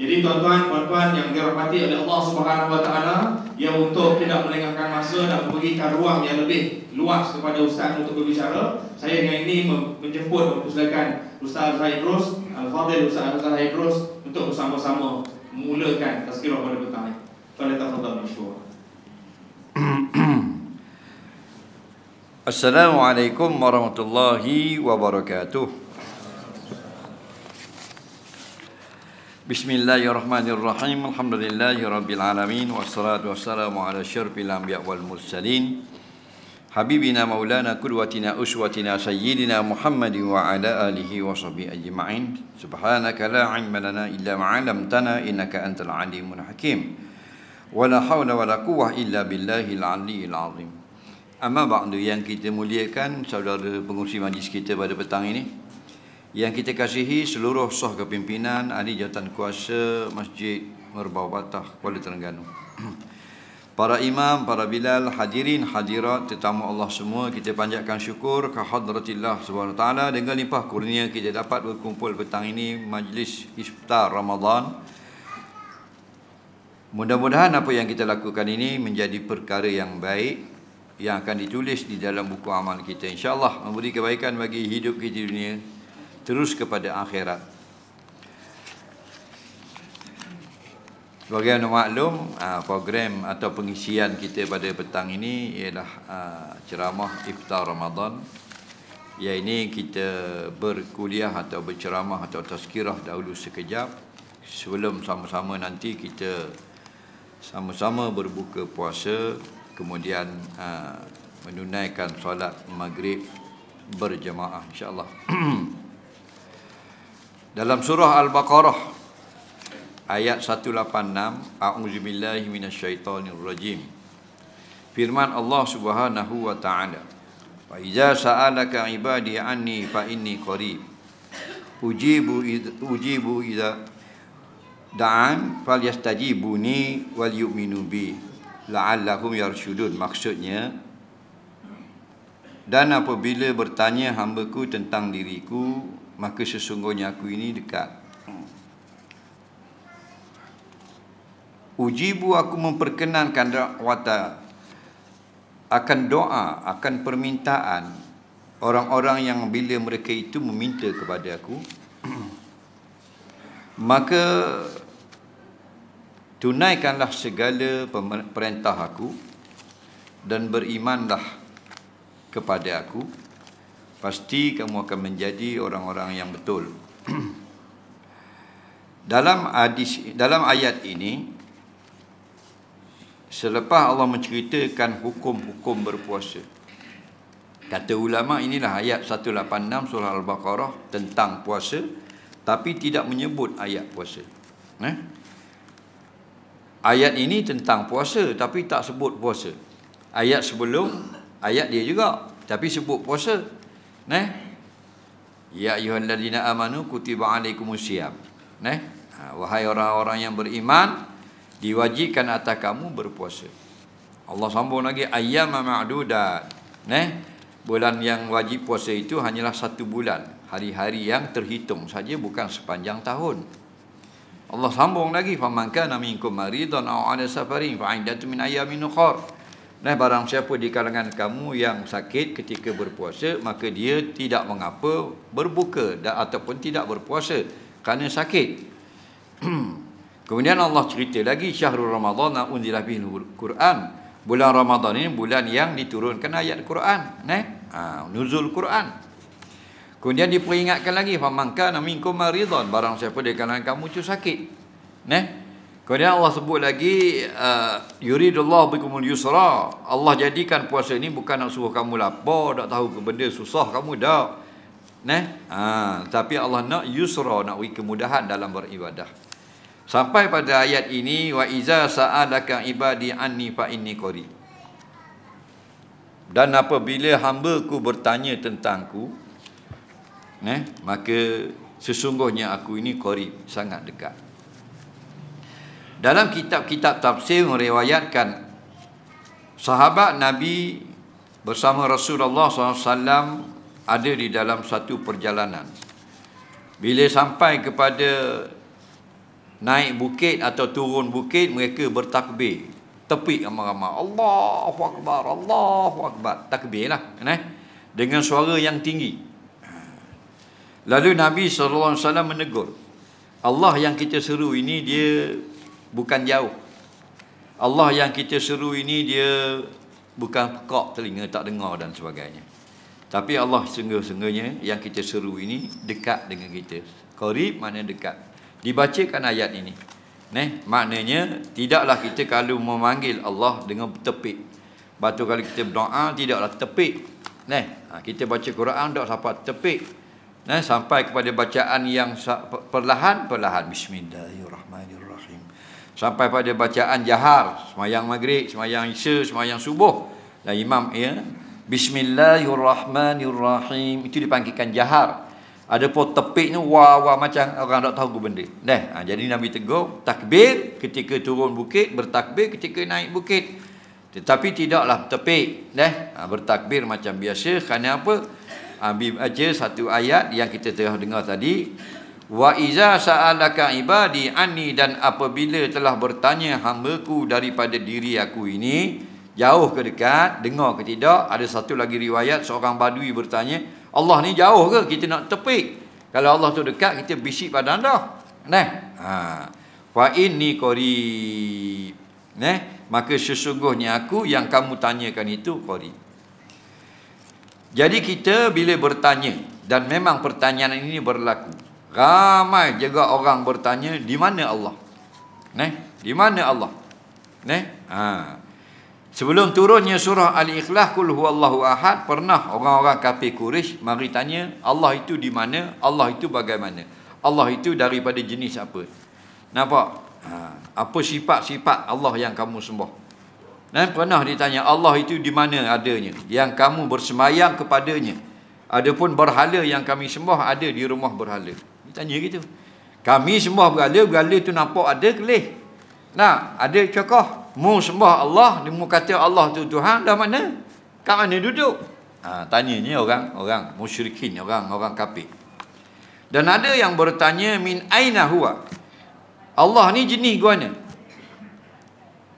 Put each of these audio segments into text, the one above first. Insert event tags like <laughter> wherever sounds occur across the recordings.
Jadi tuan-tuan, puan-puan yang dirahmati oleh Allah Subhanahu Wa Taala, ya untuk tidak melengahkan masa dan memberikan ruang yang lebih luas kepada ustaz untuk berbicara, saya dengan ini menjemput mempersilakan Ustaz Zaidros, Al-Fadil Ustaz Ustaz Zaidros untuk bersama-sama memulakan tazkirah pada petang ini. Pada tafadhal masyhur. <coughs> Assalamualaikum warahmatullahi wabarakatuh. Bismillahirrahmanirrahim. Alhamdulillahirrabbilalamin. Wassalatu wassalamu ala syurfil anbiya wal mursalin. Habibina maulana kudwatina uswatina sayyidina Muhammadin wa ala alihi wa sahbihi ajma'in. Subhanaka la ilmalana illa ma'alamtana innaka antal alimun hakim. Wa la hawla wa la quwah illa billahil aliyil azim. Amma ba'du yang kita muliakan saudara pengurusi majlis kita pada petang ini. Yang kita kasihi seluruh soh kepimpinan ahli jawatan kuasa Masjid Merbau Batah Kuala Terengganu. <clears throat> Para imam, para bilal, hadirin, hadirat, tetamu Allah semua, kita panjatkan syukur ke hadratillah SWT dengan limpah kurnia kita dapat berkumpul petang ini majlis iftar Ramadan. Mudah-mudahan apa yang kita lakukan ini menjadi perkara yang baik yang akan ditulis di dalam buku amal kita. InsyaAllah memberi kebaikan bagi hidup kita di dunia terus kepada akhirat. Sebagai yang maklum, ah, program atau pengisian kita pada petang ini ialah ah, ceramah Iftar Ramadan. Ia ini kita berkuliah atau berceramah atau tazkirah dahulu sekejap sebelum sama-sama nanti kita sama-sama berbuka puasa kemudian ah, menunaikan solat maghrib berjemaah insyaAllah. <clears throat> Dalam surah Al-Baqarah ayat 186, a'udzubillahi minasyaitonirrajim. Firman Allah Subhanahu wa taala. Fa idza sa'alaka 'ibadi anni fa inni qarib. Ujibu idza ujibu idza da'an falyastajibuni wal yu'minu bi la'allahum yarshudun. Maksudnya dan apabila bertanya hamba-ku tentang diriku, maka sesungguhnya aku ini dekat ujibu aku memperkenankan wata akan doa akan permintaan orang-orang yang bila mereka itu meminta kepada aku maka tunaikanlah segala perintah aku dan berimanlah kepada aku pasti kamu akan menjadi orang-orang yang betul. dalam hadis dalam ayat ini selepas Allah menceritakan hukum-hukum berpuasa. Kata ulama inilah ayat 186 surah Al-Baqarah tentang puasa tapi tidak menyebut ayat puasa. Eh? Ayat ini tentang puasa tapi tak sebut puasa. Ayat sebelum ayat dia juga tapi sebut puasa Neh. Ya ayyuhalladzina amanu kutiba alaikumusiyam. Neh. Ha, wahai orang-orang yang beriman diwajibkan atas kamu berpuasa. Allah sambung lagi ayyama ma'dudat. Neh. Bulan yang wajib puasa itu hanyalah satu bulan. Hari-hari yang terhitung saja bukan sepanjang tahun. Allah sambung lagi faman kana minkum maridan aw ala safarin fa'indatu min ayyamin ukhra. Nah, barang siapa di kalangan kamu yang sakit ketika berpuasa, maka dia tidak mengapa berbuka dan, ataupun tidak berpuasa kerana sakit. <clears throat> Kemudian Allah cerita lagi Syahrul Ramadan na unzilah bihil Quran. Bulan Ramadan ini bulan yang diturunkan ayat Quran, neh. Ha, nuzul Quran. Kemudian diperingatkan lagi famankan minkum maridon barang siapa di kalangan kamu itu sakit. Neh. Kemudian ya. Allah sebut lagi uh, yuridullah bikumul yusra. Allah jadikan puasa ini bukan nak suruh kamu lapar, tak tahu ke benda susah kamu dah. Neh? Ha, tapi Allah nak yusra, nak bagi kemudahan dalam beribadah. Sampai pada ayat ini wa iza sa'alaka ibadi anni fa inni qari. Dan apabila hamba ku bertanya tentangku, neh, maka sesungguhnya aku ini qari, sangat dekat. Dalam kitab-kitab tafsir meriwayatkan sahabat Nabi bersama Rasulullah SAW ada di dalam satu perjalanan. Bila sampai kepada naik bukit atau turun bukit, mereka bertakbir. tepi ramai-ramai. Allahu Akbar, Allahu Akbar. Takbir lah. Kan, eh? Dengan suara yang tinggi. Lalu Nabi SAW menegur. Allah yang kita seru ini dia bukan jauh. Allah yang kita seru ini dia bukan pekak telinga tak dengar dan sebagainya. Tapi Allah sungguh-sungguhnya yang kita seru ini dekat dengan kita. Qarib mana dekat. Dibacakan ayat ini. Neh, maknanya tidaklah kita kalau memanggil Allah dengan tepik. Batu kali kita berdoa tidaklah tepik. Neh, ha, kita baca Quran tak sampai tepik. Neh, sampai kepada bacaan yang perlahan-perlahan bismillahirrahmanirrahim sampai pada bacaan jahar semayang maghrib semayang isya semayang subuh dan lah, imam ya bismillahirrahmanirrahim itu dipanggilkan jahar ada pun tepiknya wah wah macam orang tak tahu ke benda dah ha, jadi nabi tegur takbir ketika turun bukit bertakbir ketika naik bukit tetapi tidaklah tepi, dah ha, bertakbir macam biasa kerana apa ambil aja satu ayat yang kita telah dengar tadi Wa iza sa'alaka ibadi anni dan apabila telah bertanya hambaku daripada diri aku ini, jauh ke dekat, dengar ke tidak, ada satu lagi riwayat seorang badui bertanya, Allah ni jauh ke kita nak tepik? Kalau Allah tu dekat, kita bisik pada anda. neh Ha. Fa inni qarib. Nah, maka sesungguhnya aku yang kamu tanyakan itu qarib. Jadi kita bila bertanya dan memang pertanyaan ini berlaku Ramai juga orang bertanya di mana Allah? Neh, di mana Allah? Neh. Ha. Sebelum turunnya surah Al-Ikhlas Qul huwallahu ahad pernah orang-orang kafir Quraisy mari tanya Allah itu di mana? Allah itu bagaimana? Allah itu daripada jenis apa? Nampak? Ha. apa sifat-sifat Allah yang kamu sembah? Dan pernah ditanya Allah itu di mana adanya? Yang kamu bersemayam kepadanya. Adapun berhala yang kami sembah ada di rumah berhala. Dia tanya gitu. Kami sembah berhala, berhala tu nampak ada kelih. Nah, ada cokoh. Mu sembah Allah, dia mu kata Allah tu Tuhan dah mana? Kat mana duduk? Ha, tanyanya orang, orang musyrikin, orang orang kafir. Dan ada yang bertanya min aina huwa? Allah ni jenis guana.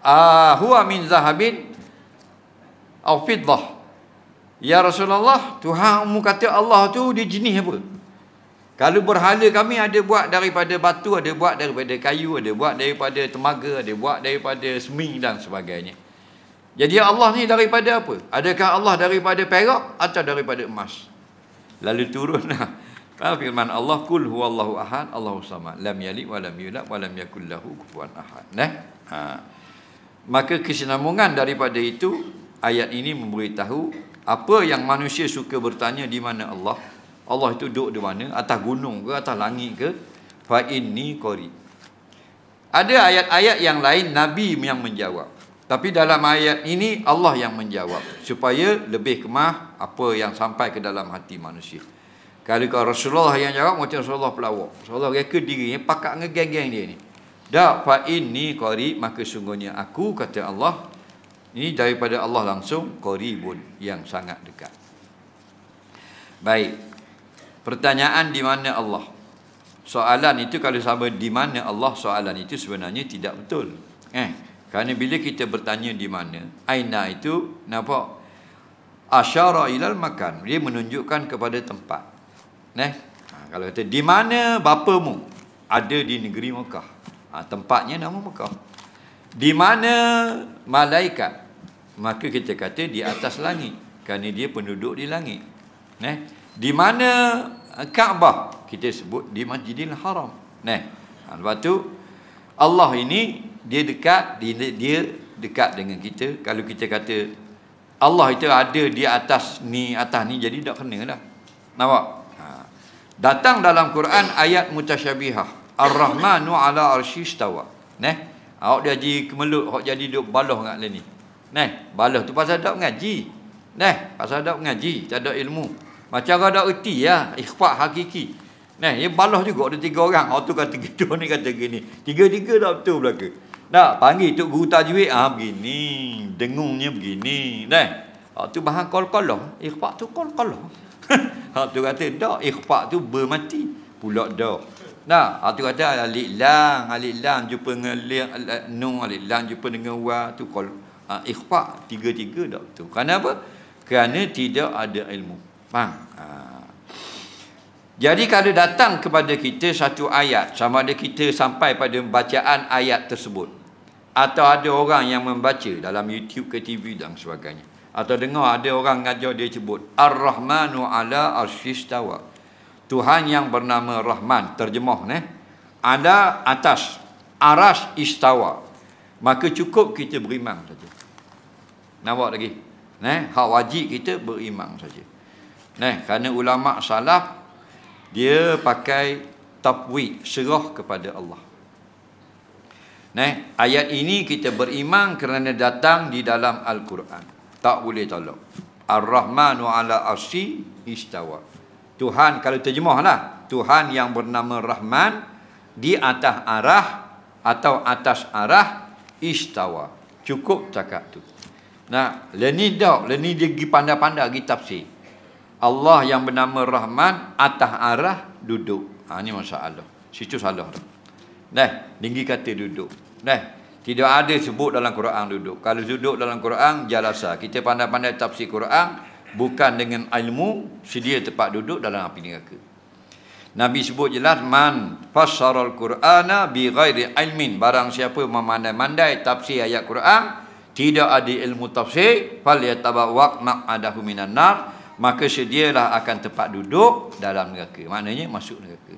Ah uh, huwa min zahabin au Ya Rasulullah, Tuhan mu kata Allah tu dia jenis apa? Kalau berhala kami ada buat daripada batu, ada buat daripada kayu, ada buat daripada temaga, ada buat daripada semi dan sebagainya. Jadi Allah ni daripada apa? Adakah Allah daripada perak atau daripada emas? Lalu turunlah <laughs> Faham firman Allah kul huwallahu ahad Allahu samad lam yalid wa lam yulad wa lam yakul lahu kufuwan ahad. Nah. Ha. Maka kesinambungan daripada itu ayat ini memberitahu apa yang manusia suka bertanya di mana Allah? Allah itu duduk di mana? Atas gunung ke? Atas langit ke? Fa'inni kori. Ada ayat-ayat yang lain Nabi yang menjawab. Tapi dalam ayat ini Allah yang menjawab. Supaya lebih kemah apa yang sampai ke dalam hati manusia. Kalau kalau Rasulullah yang jawab macam Rasulullah pelawak. Rasulullah reka dirinya pakat dengan geng-geng dia ni. Dak fa'inni kori, maka sungguhnya aku kata Allah. Ini daripada Allah langsung kori qoribun yang sangat dekat. Baik. Pertanyaan di mana Allah? Soalan itu kalau sama di mana Allah soalan itu sebenarnya tidak betul. Eh, kerana bila kita bertanya di mana, aina itu nampak asyara ilal makan. Dia menunjukkan kepada tempat. Neh, ha, kalau kata di mana bapamu? Ada di negeri Mekah. Ha, tempatnya nama Mekah. Di mana malaikat? Maka kita kata di atas langit. Kerana dia penduduk di langit. Neh, di mana eh, Kaabah kita sebut di Masjidil Haram. Neh. Lepas tu Allah ini dia dekat dia, dia dekat dengan kita. Kalau kita kata Allah itu ada di atas ni atas ni jadi tak kena dah. Nampak? Ha. Datang dalam Quran ayat mutasyabihah. Ar-Rahmanu ala Shistawa. Neh. Awak dia jadi kemelut, awak jadi duk baloh dengan lain ni. Neh, baloh tu pasal tak mengaji. Neh, pasal tak mengaji, tak ada ilmu. Macam ada erti ya, ikhfa' hakiki. Nah, dia balas juga ada tiga orang. Orang oh, tu kata <laughs> gitu, ni kata gini. Tiga-tiga dah betul belaka. Nah, panggil tu guru tajwid, ah begini, dengungnya begini. Nah. Orang ah, tu bahan kol-kol Ikhfa' tu kol-kol lah. <laughs> Ah, tu kata, dah ikhfa' tu bermati. Pulak dah. Nah, orang ah, tu kata, alik lang, alik lang, jumpa dengan liang, alik alik lang, jumpa dengan wa. Tu kol, ikhfa' tiga-tiga dah tu. Kenapa? Kerana tidak ada ilmu. Faham? Ha. Jadi kalau datang kepada kita satu ayat, sama ada kita sampai pada bacaan ayat tersebut. Atau ada orang yang membaca dalam YouTube ke TV dan sebagainya. Atau dengar ada orang ngajar dia sebut, Ar-Rahmanu ala arsistawa. Tuhan yang bernama Rahman, terjemah ni. Ada atas, aras istawa. Maka cukup kita berimang saja. Nampak lagi? Ne? Hak wajib kita berimang saja. Nah, kerana ulama salaf dia pakai tapwi serah kepada Allah. Nah, ayat ini kita beriman kerana datang di dalam Al-Quran. Tak boleh tolak. Ar-Rahmanu ala arsi istawa. Tuhan, kalau terjemahlah, Tuhan yang bernama Rahman di atas arah atau atas arah istawa. Cukup cakap tu. Nah, leni dok, leni dia pergi pandai-pandai pergi tafsir. Allah yang bernama Rahman atas arah duduk. Ha ni masalah. Situ salah tu. Dah, tinggi kata duduk. Dah. Tidak ada sebut dalam Quran duduk. Kalau duduk dalam Quran jalasa. Kita pandai-pandai tafsir Quran bukan dengan ilmu sedia tempat duduk dalam api neraka. Nabi sebut jelas man fassara al-Qur'ana bi ghairi ilmin barang siapa memandai-mandai tafsir ayat Quran tidak ada ilmu tafsir fal yatabawwa ma'adahu minan nar maka sedialah akan tempat duduk dalam neraka. Maknanya masuk neraka.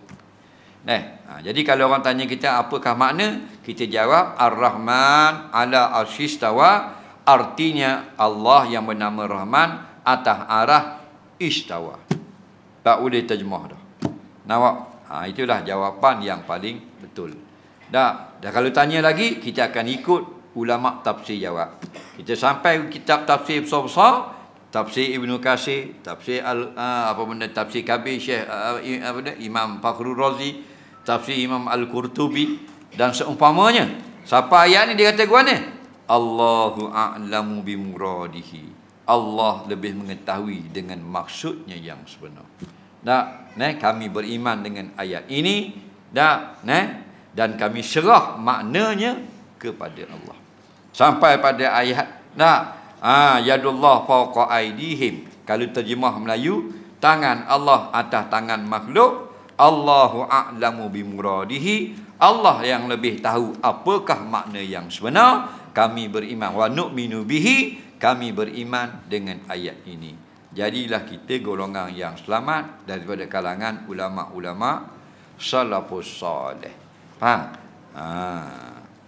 Eh, ha, jadi kalau orang tanya kita apakah makna, kita jawab Ar-Rahman ala Al-Shistawa artinya Allah yang bernama Rahman atas arah Istawa. Tak boleh terjemah dah. Nawab. Ha, itulah jawapan yang paling betul. Dah, dah kalau tanya lagi, kita akan ikut ulama tafsir jawab. Kita sampai kitab tafsir besar-besar, tafsir Ibnu Kasih, tafsir al uh, apa benda tafsir Kabi Syekh uh, apa benda Imam Fakhrul Razi, tafsir Imam Al-Qurtubi dan seumpamanya. Siapa ayat ni dia kata gua Allahu a'lamu bi muradihi. Allah lebih mengetahui dengan maksudnya yang sebenar. Nah, nah kami beriman dengan ayat ini dan nah dan kami serah maknanya kepada Allah. Sampai pada ayat nah Ah ha, yadullah fawqa aidihim. Kalau terjemah Melayu, tangan Allah atas tangan makhluk. Allahu a'lamu bimuradihi. Allah yang lebih tahu apakah makna yang sebenar. Kami beriman wa nu'minu bihi. Kami beriman dengan ayat ini. Jadilah kita golongan yang selamat daripada kalangan ulama-ulama salafus soleh. Faham? Ha.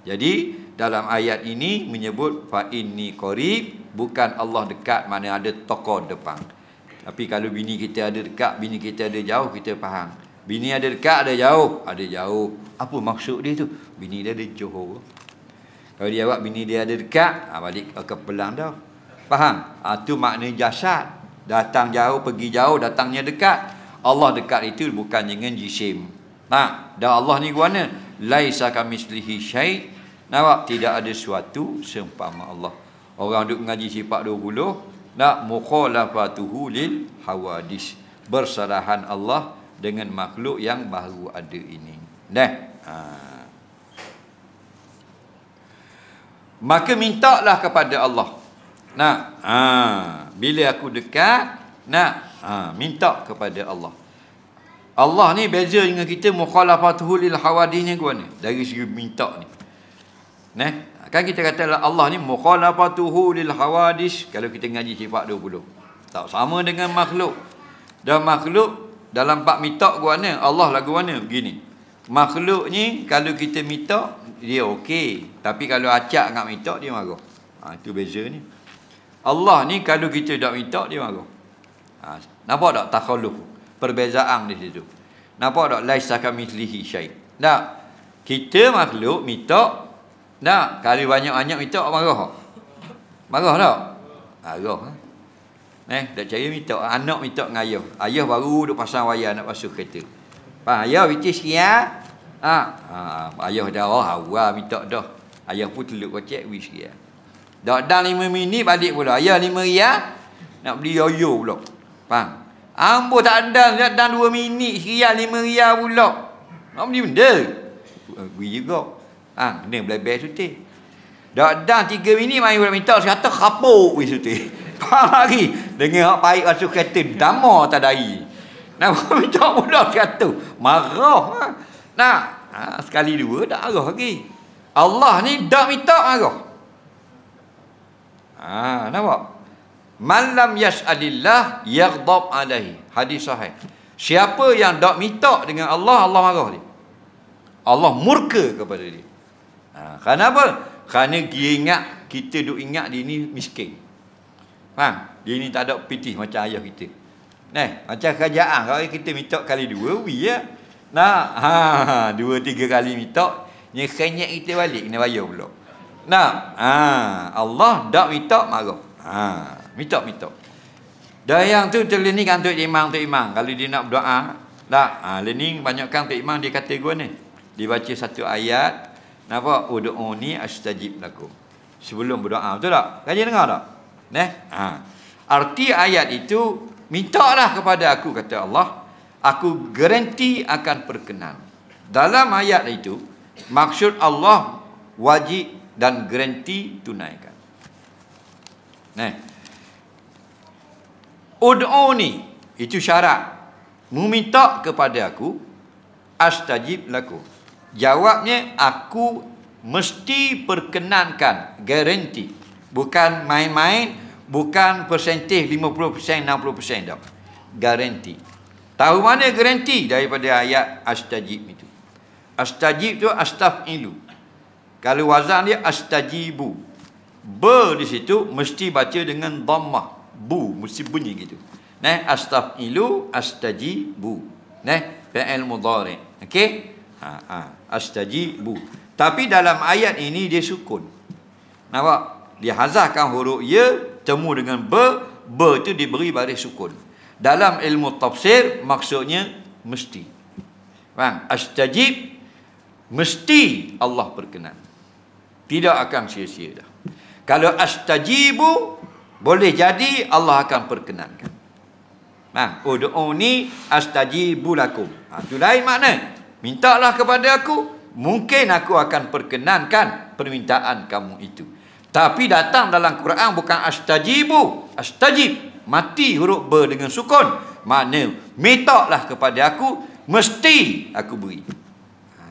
Jadi, dalam ayat ini menyebut fa inni qarib bukan Allah dekat mana ada toko depan. Tapi kalau bini kita ada dekat, bini kita ada jauh, kita faham. Bini ada dekat, ada jauh. Ada jauh. Apa maksud dia tu? Bini dia ada Johor. Kalau dia awak bini dia ada dekat, ha, balik ke pelang dah. Faham? Itu ah, ha, makna jasad. Datang jauh, pergi jauh, datangnya dekat. Allah dekat itu bukan dengan jisim. Nah, dah Allah ni guana. Laisa kamislihi syaitan. Nampak? Tidak ada suatu seumpama Allah. Orang duduk mengaji sifat 20, nak mukhalafatuhu lil hawadis. Bersalahan Allah dengan makhluk yang baru ada ini. Dah. Ha. Maka mintalah kepada Allah. Nak. Ha. Bila aku dekat, nak. Ha. Minta kepada Allah. Allah ni beza dengan kita mukhalafatuhu lil hawadis ni Dari segi minta ni. Nah, kan kita katalah Allah ni mukhalafatuhu lil hawadis kalau kita ngaji sifat 20. Tak sama dengan makhluk. Dan makhluk dalam bab mitak gua ni Allah lagu mana begini. Makhluk ni kalau kita minta dia okey, tapi kalau acak ngak minta dia marah. Ha, itu beza ni. Allah ni kalau kita tak minta dia marah. Ha, nampak tak takhalluq? Perbezaan di situ. Nampak tak laisa kami mislihi syai. Nah, Kita makhluk minta nak, kali banyak-banyak minta marah. Marah tak? Marah. Ha? Eh, dah cari minta. Anak minta dengan ayah. Ayah baru duduk pasang wayar nak basuh kereta. Pak ayah, bici sikit ya. Ha. ha. ayah dah oh, hawa minta dah. Ayah pun teluk kocek, bici sikit ya. Dah dah lima minit balik pula. Ayah lima ya. Nak beli yoyo pula. Pak. Ambo tak ada, dah dua minit. Sikit ya, lima ya pula. Nak beli benda. Beri juga. Ha, ni boleh bayar suti. Dah dah tiga minit main bulan minta, saya kata kapuk pergi suti. Pak lagi. Dengan hak baik masuk kereta, dama tak dari. Nak <laughs> minta pula saya kata. Marah. Ha. Nah, ha, sekali dua, dah arah lagi. Allah ni dah minta marah. Ha, nampak? Malam yas'adillah yaghdab alaihi. Hadis sahih. Siapa yang dak minta dengan Allah, Allah marah dia. Allah murka kepada dia. Ha, kenapa? Kerana dia ingat, kita duk ingat dia ni miskin. Faham? Dia ni tak ada piti macam ayah kita. Nah, macam kerajaan. Kalau kita minta kali dua, we ya. Nah, ha, dua tiga kali minta, ni kenyek kita balik, kena bayar pula. Nah, ha, Allah tak minta, marah. Ha, minta, minta. Dah yang tu terlening kan Tuk Imam, Tuk Imam. Kalau dia nak berdoa, dah. Ha, lening banyakkan Tuk Imam dia kata gua ni. Dia baca satu ayat, Napa ud'uni astajib lakum. Sebelum berdoa betul tak? Kaji dengar tak? Neh. Ha. Arti ayat itu mintalah kepada aku kata Allah, aku garanti akan perkenan. Dalam ayat itu maksud Allah wajib dan garanti tunaikan. Neh. Ud'uni itu syarat meminta kepada aku astajib lakum. Jawabnya aku mesti perkenankan garanti. Bukan main-main, bukan persentif 50%, 60% dah. Garanti. Tahu mana garanti daripada ayat astajib itu. Astajib tu astaf'ilu. Kalau wazan dia astajibu. Be di situ mesti baca dengan dhammah. Bu mesti bunyi gitu. Nah, astaf'ilu astajibu. Neh fi'il mudhari'. Okey? Ha ha astajibu. Tapi dalam ayat ini dia sukun. Nampak? Dia hazahkan huruf ya temu dengan be, be itu diberi baris sukun. Dalam ilmu tafsir maksudnya mesti. Faham? Astajib mesti Allah berkenan. Tidak akan sia-sia dah. Kalau astajibu boleh jadi Allah akan perkenankan. Faham? Udu'uni astajibu lakum. Ha, itu lain makna. Mintalah kepada aku, mungkin aku akan perkenankan permintaan kamu itu. Tapi datang dalam Quran bukan astajibu, astajib, mati huruf ba dengan sukun. Makna mintalah kepada aku, mesti aku beri. Ha.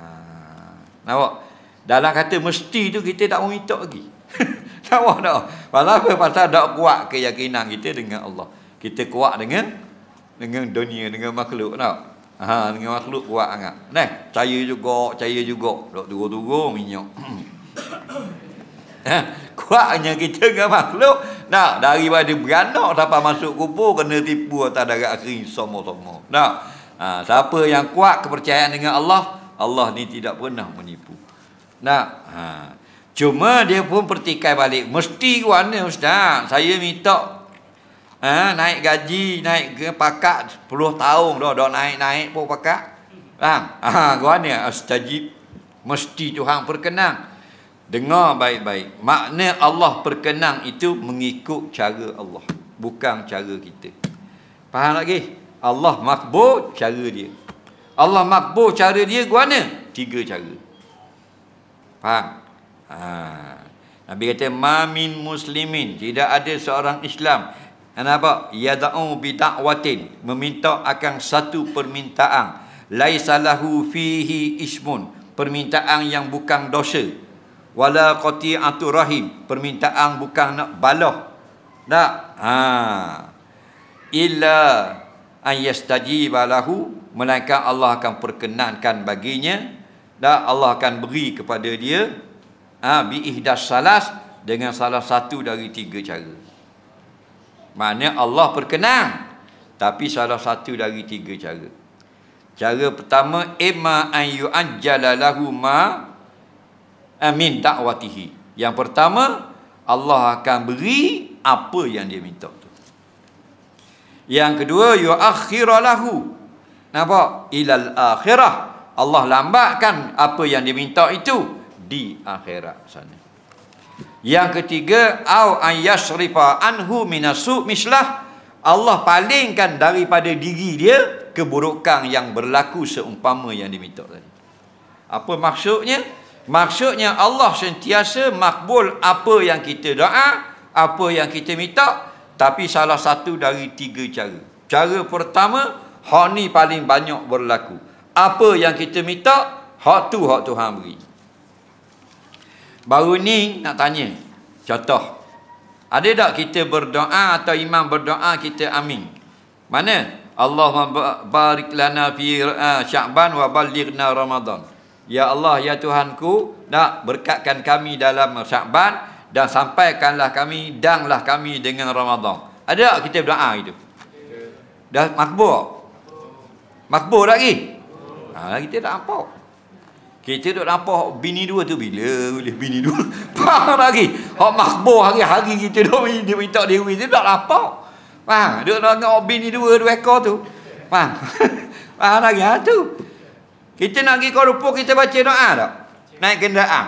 Nampak? Dalam kata mesti tu kita tak mau lagi. lagi. <laughs> tak mau apa? Pasal tak kuat keyakinan kita dengan Allah. Kita kuat dengan dengan dunia, dengan makhluk. Nampak? Ha, dengan makhluk kuat sangat. Neh, cahaya juga, cahaya juga. Tak tunggu turun minyak. ha, kuatnya kita dengan makhluk. Nah, daripada beranak sampai masuk kubur, kena tipu atas darat akhir, semua-semua. Nah, ha, siapa yang kuat kepercayaan dengan Allah, Allah ni tidak pernah menipu. Nah, ha. cuma dia pun pertikai balik. Mesti ke mana Ustaz? Saya minta Ha, naik gaji, naik ke pakak 10 tahun dah dah naik-naik pun pakak. Faham? Ha, gua ni astajib mesti Tuhan perkenang. Dengar baik-baik. Makna Allah perkenang itu mengikut cara Allah, bukan cara kita. Faham lagi? Allah makbul cara dia. Allah makbul cara dia gua ni tiga cara. Faham? Ha. Nabi kata mamin muslimin tidak ada seorang Islam Kenapa? Yada'u bidakwatin. Meminta akan satu permintaan. Laisalahu fihi ismun. Permintaan yang bukan dosa. Wala qati'atu rahim. Permintaan bukan nak baloh. Tak? Ha. Illa an yastajibalahu. Melainkan Allah akan perkenankan baginya. Tak? Allah akan beri kepada dia. Ha. Bi'ihdas salas. Dengan salah satu dari tiga cara. Mana Allah berkenan. Tapi salah satu dari tiga cara. Cara pertama, Ima an jalalahu ma amin eh, da'watihi. Yang pertama, Allah akan beri apa yang dia minta tu. Yang kedua, yu'akhiralahu. Nampak? Ilal akhirah. Allah lambatkan apa yang dia minta itu di akhirat sana. Yang ketiga au an yasrifa anhu minasu mislah Allah palingkan daripada diri dia keburukan yang berlaku seumpama yang diminta tadi. Apa maksudnya? Maksudnya Allah sentiasa makbul apa yang kita doa, apa yang kita minta, tapi salah satu dari tiga cara. Cara pertama, hak ni paling banyak berlaku. Apa yang kita minta, hak tu hak Tuhan beri. Baru ni nak tanya. Contoh. Ada tak kita berdoa atau imam berdoa kita amin? Mana? Allah mabarik lana fi uh, Sya'ban wa ballighna Ramadan. Ya Allah ya Tuhanku, nak berkatkan kami dalam Sya'ban dan sampaikanlah kami danglah kami dengan Ramadan. Ada tak kita berdoa itu? Dah makbul. Makbul lagi. Ha, kita tak apa. Kita duduk nampak bini dua tu bila boleh bini dua. Pang <laughs> lagi. Hak makbul hari-hari kita duduk bini dia minta dewi tu tak lapar. Faham? Duduk nampak bini dua dua ekor tu. Faham? <laughs> Faham lagi ha, tu. Kita nak pergi korupuk kita baca doa tak? Naik kenderaan.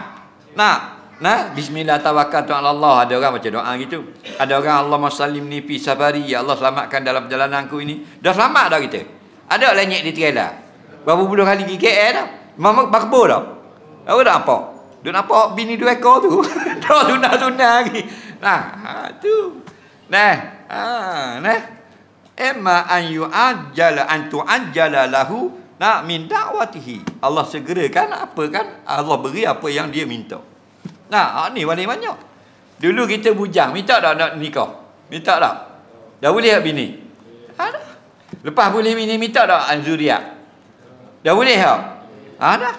Nak? Nah, bismillah tawakkal tu Allah. Ada orang baca doa gitu. Ada orang Allah masallim ni pi safari, ya Allah selamatkan dalam perjalananku ini. Dah selamat dah kita. Ada lenyek di trailer. Berapa puluh kali pergi dah. Mama berbo tau. Aku dah apa? Dia nak apa bini dua ekor tu? <laughs> Tak tunda-tunda lagi. Nah, ha, tu. Nah, ha, nah. Emma an yu'ajjala an tu'ajjala lahu nak minta watihi, Allah segera kan apa kan? Allah beri apa yang dia minta. Nah, ha, ni paling banyak. Dulu kita bujang, minta tak nak nikah? Minta tak? Dah boleh tak bini? Ha, Lepas boleh bini, minta tak anzuriat? Dah boleh tak? Ha? Ha dah.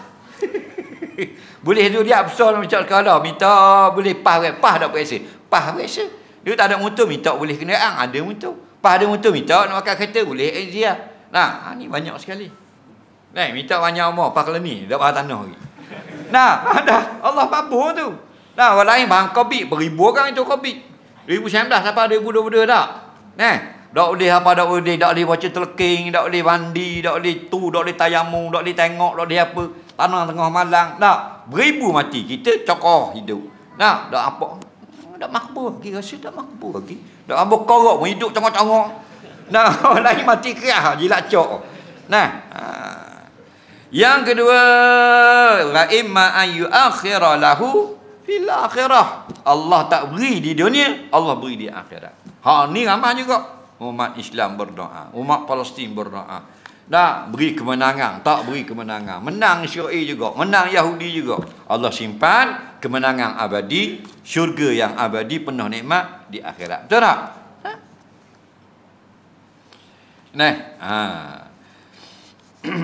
<laughs> boleh tu dia absol macam kala minta boleh pas ke pas dak periksa. Pas periksa. Dia tak ada motor minta boleh kena ang ada motor. Pas ada motor minta nak makan kereta boleh Asia. Lah. Nah, ha, ni banyak sekali. Nah, minta banyak umur pak ni, dak bahan tanah lagi. Nah, ada <laughs> ha, Allah babu tu. Nah, orang lain bang kopi, beribu orang itu kobi. 2019 sampai 2022 dah. Nah. Eh? Tak boleh apa, tak boleh. Tak boleh baca telking, tak boleh mandi, tak boleh tu, tak boleh tayamu, tak boleh tengok, tak boleh apa. Tanah tengah malang. Tak. Beribu mati. Kita cokoh hidup. Nah, tak apa. Tak makbul lagi. Rasa tak makbul lagi. Tak apa korok pun hidup congok-congok. Nah, <laughs> lain mati kerah. Jilat cok. Nah. Ha. Yang kedua. Ra'imma ayu akhirah lahu fil akhirah. Allah tak beri di dunia. Allah beri di akhirat. Ha, ni ramah juga umat Islam berdoa, umat Palestin berdoa. Nak beri kemenangan, tak beri kemenangan. Menang Syiah juga, menang Yahudi juga. Allah simpan kemenangan abadi, syurga yang abadi penuh nikmat di akhirat. Betul tak? Ha? Nah, ha. <clears throat>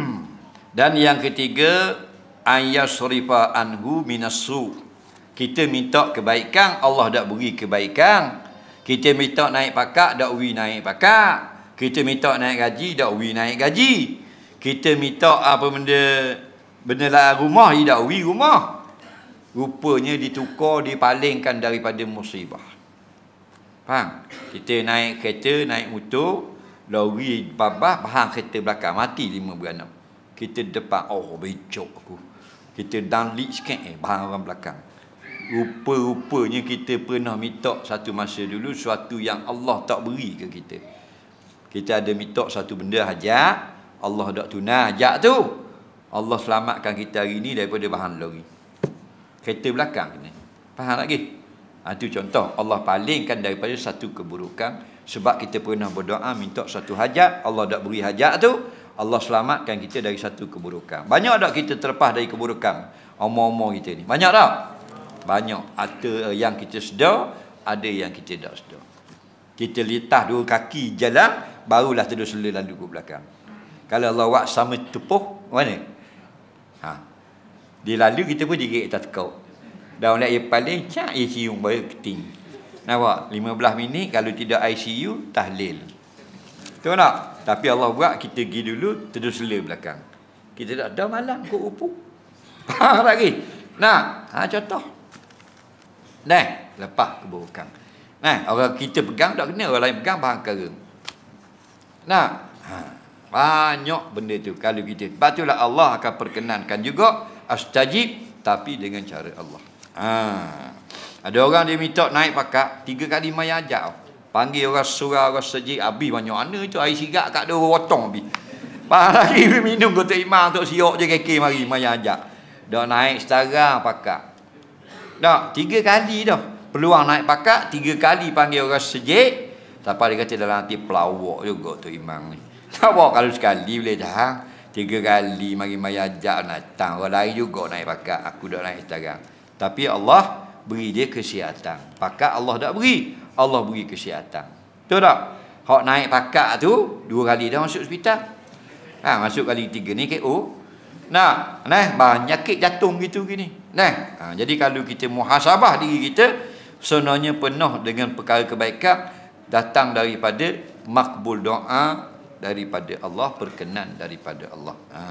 Dan yang ketiga, ayasrifa anhu minasu. Kita minta kebaikan, Allah tak beri kebaikan, kita minta naik pakak, dakwi naik pakak. Kita minta naik gaji, dakwi naik gaji. Kita minta apa benda benda lah rumah, dakwi rumah. Rupanya ditukar, dipalingkan daripada musibah. Faham? Kita naik kereta, naik motor, lori babah, bahang kereta belakang, mati lima beranak. Kita depan, oh becok aku. Kita down lead sikit eh, bahan orang belakang. Rupa-rupanya kita pernah minta satu masa dulu Suatu yang Allah tak beri ke kita Kita ada minta satu benda hajat Allah tak tunai hajat tu Allah selamatkan kita hari ni daripada bahan lori Kereta belakang ni Faham lagi? Itu ha, contoh Allah palingkan daripada satu keburukan Sebab kita pernah berdoa minta satu hajat Allah tak beri hajat tu Allah selamatkan kita dari satu keburukan Banyak tak kita terlepas dari keburukan omong-omong kita ni Banyak tak? banyak ada yang kita sedar ada yang kita tak sedar kita litah dua kaki jalan barulah terus selalu lalu ke belakang kalau Allah buat sama tepuh mana ha dia lalu kita pun gigit tak kau. dan oleh paling cak ICU baru keting nampak 15 minit kalau tidak ICU tahlil tu nak tapi Allah buat kita pergi dulu terus selalu belakang kita tak ada malam kau upu Faham <laughs> lagi? Nah, ha, contoh. Nah, lepas keburukan. Nah, orang kita pegang tak kena, orang lain pegang bahan kera. Nah, ha. banyak benda tu kalau kita. Sebab itulah Allah akan perkenankan juga astajib tapi dengan cara Allah. Ha. Ada orang dia minta naik pakak tiga kali maya ajak. Panggil orang surah, orang sejik, habis banyak mana tu, air sigak kat dia, orang habis. Pagi minum kotak imam, tak siok je keke mari, maya ajak. Dah naik setara pakak. Tak, tiga kali dah. Peluang naik pakat, tiga kali panggil orang sejik. Tapi dia kata dalam hati pelawak juga tu imam ni. Tak <laughs> buat kalau sekali boleh dah. Tiga kali mari mari ajak nak datang. Orang lain juga naik pakat. Aku dah naik sekarang. Tapi Allah beri dia kesihatan. Pakat Allah tak beri. Allah beri kesihatan. Tahu tak? Hak naik pakat tu, dua kali dah masuk hospital. Ha, masuk kali tiga ni ke? Oh, Nah, nah banyak kek jatuh gitu gini. Nah, ha, jadi kalau kita muhasabah diri kita, sebenarnya penuh dengan perkara kebaikan datang daripada makbul doa daripada Allah, berkenan daripada Allah. Ha.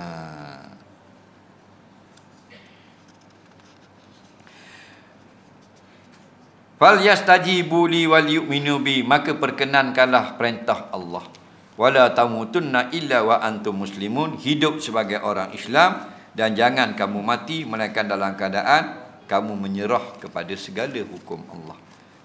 Fal yastajibu li wal yu'minu bi maka perkenankanlah perintah Allah. Wala tamutunna illa wa antum muslimun hidup sebagai orang Islam dan jangan kamu mati melainkan dalam keadaan kamu menyerah kepada segala hukum Allah.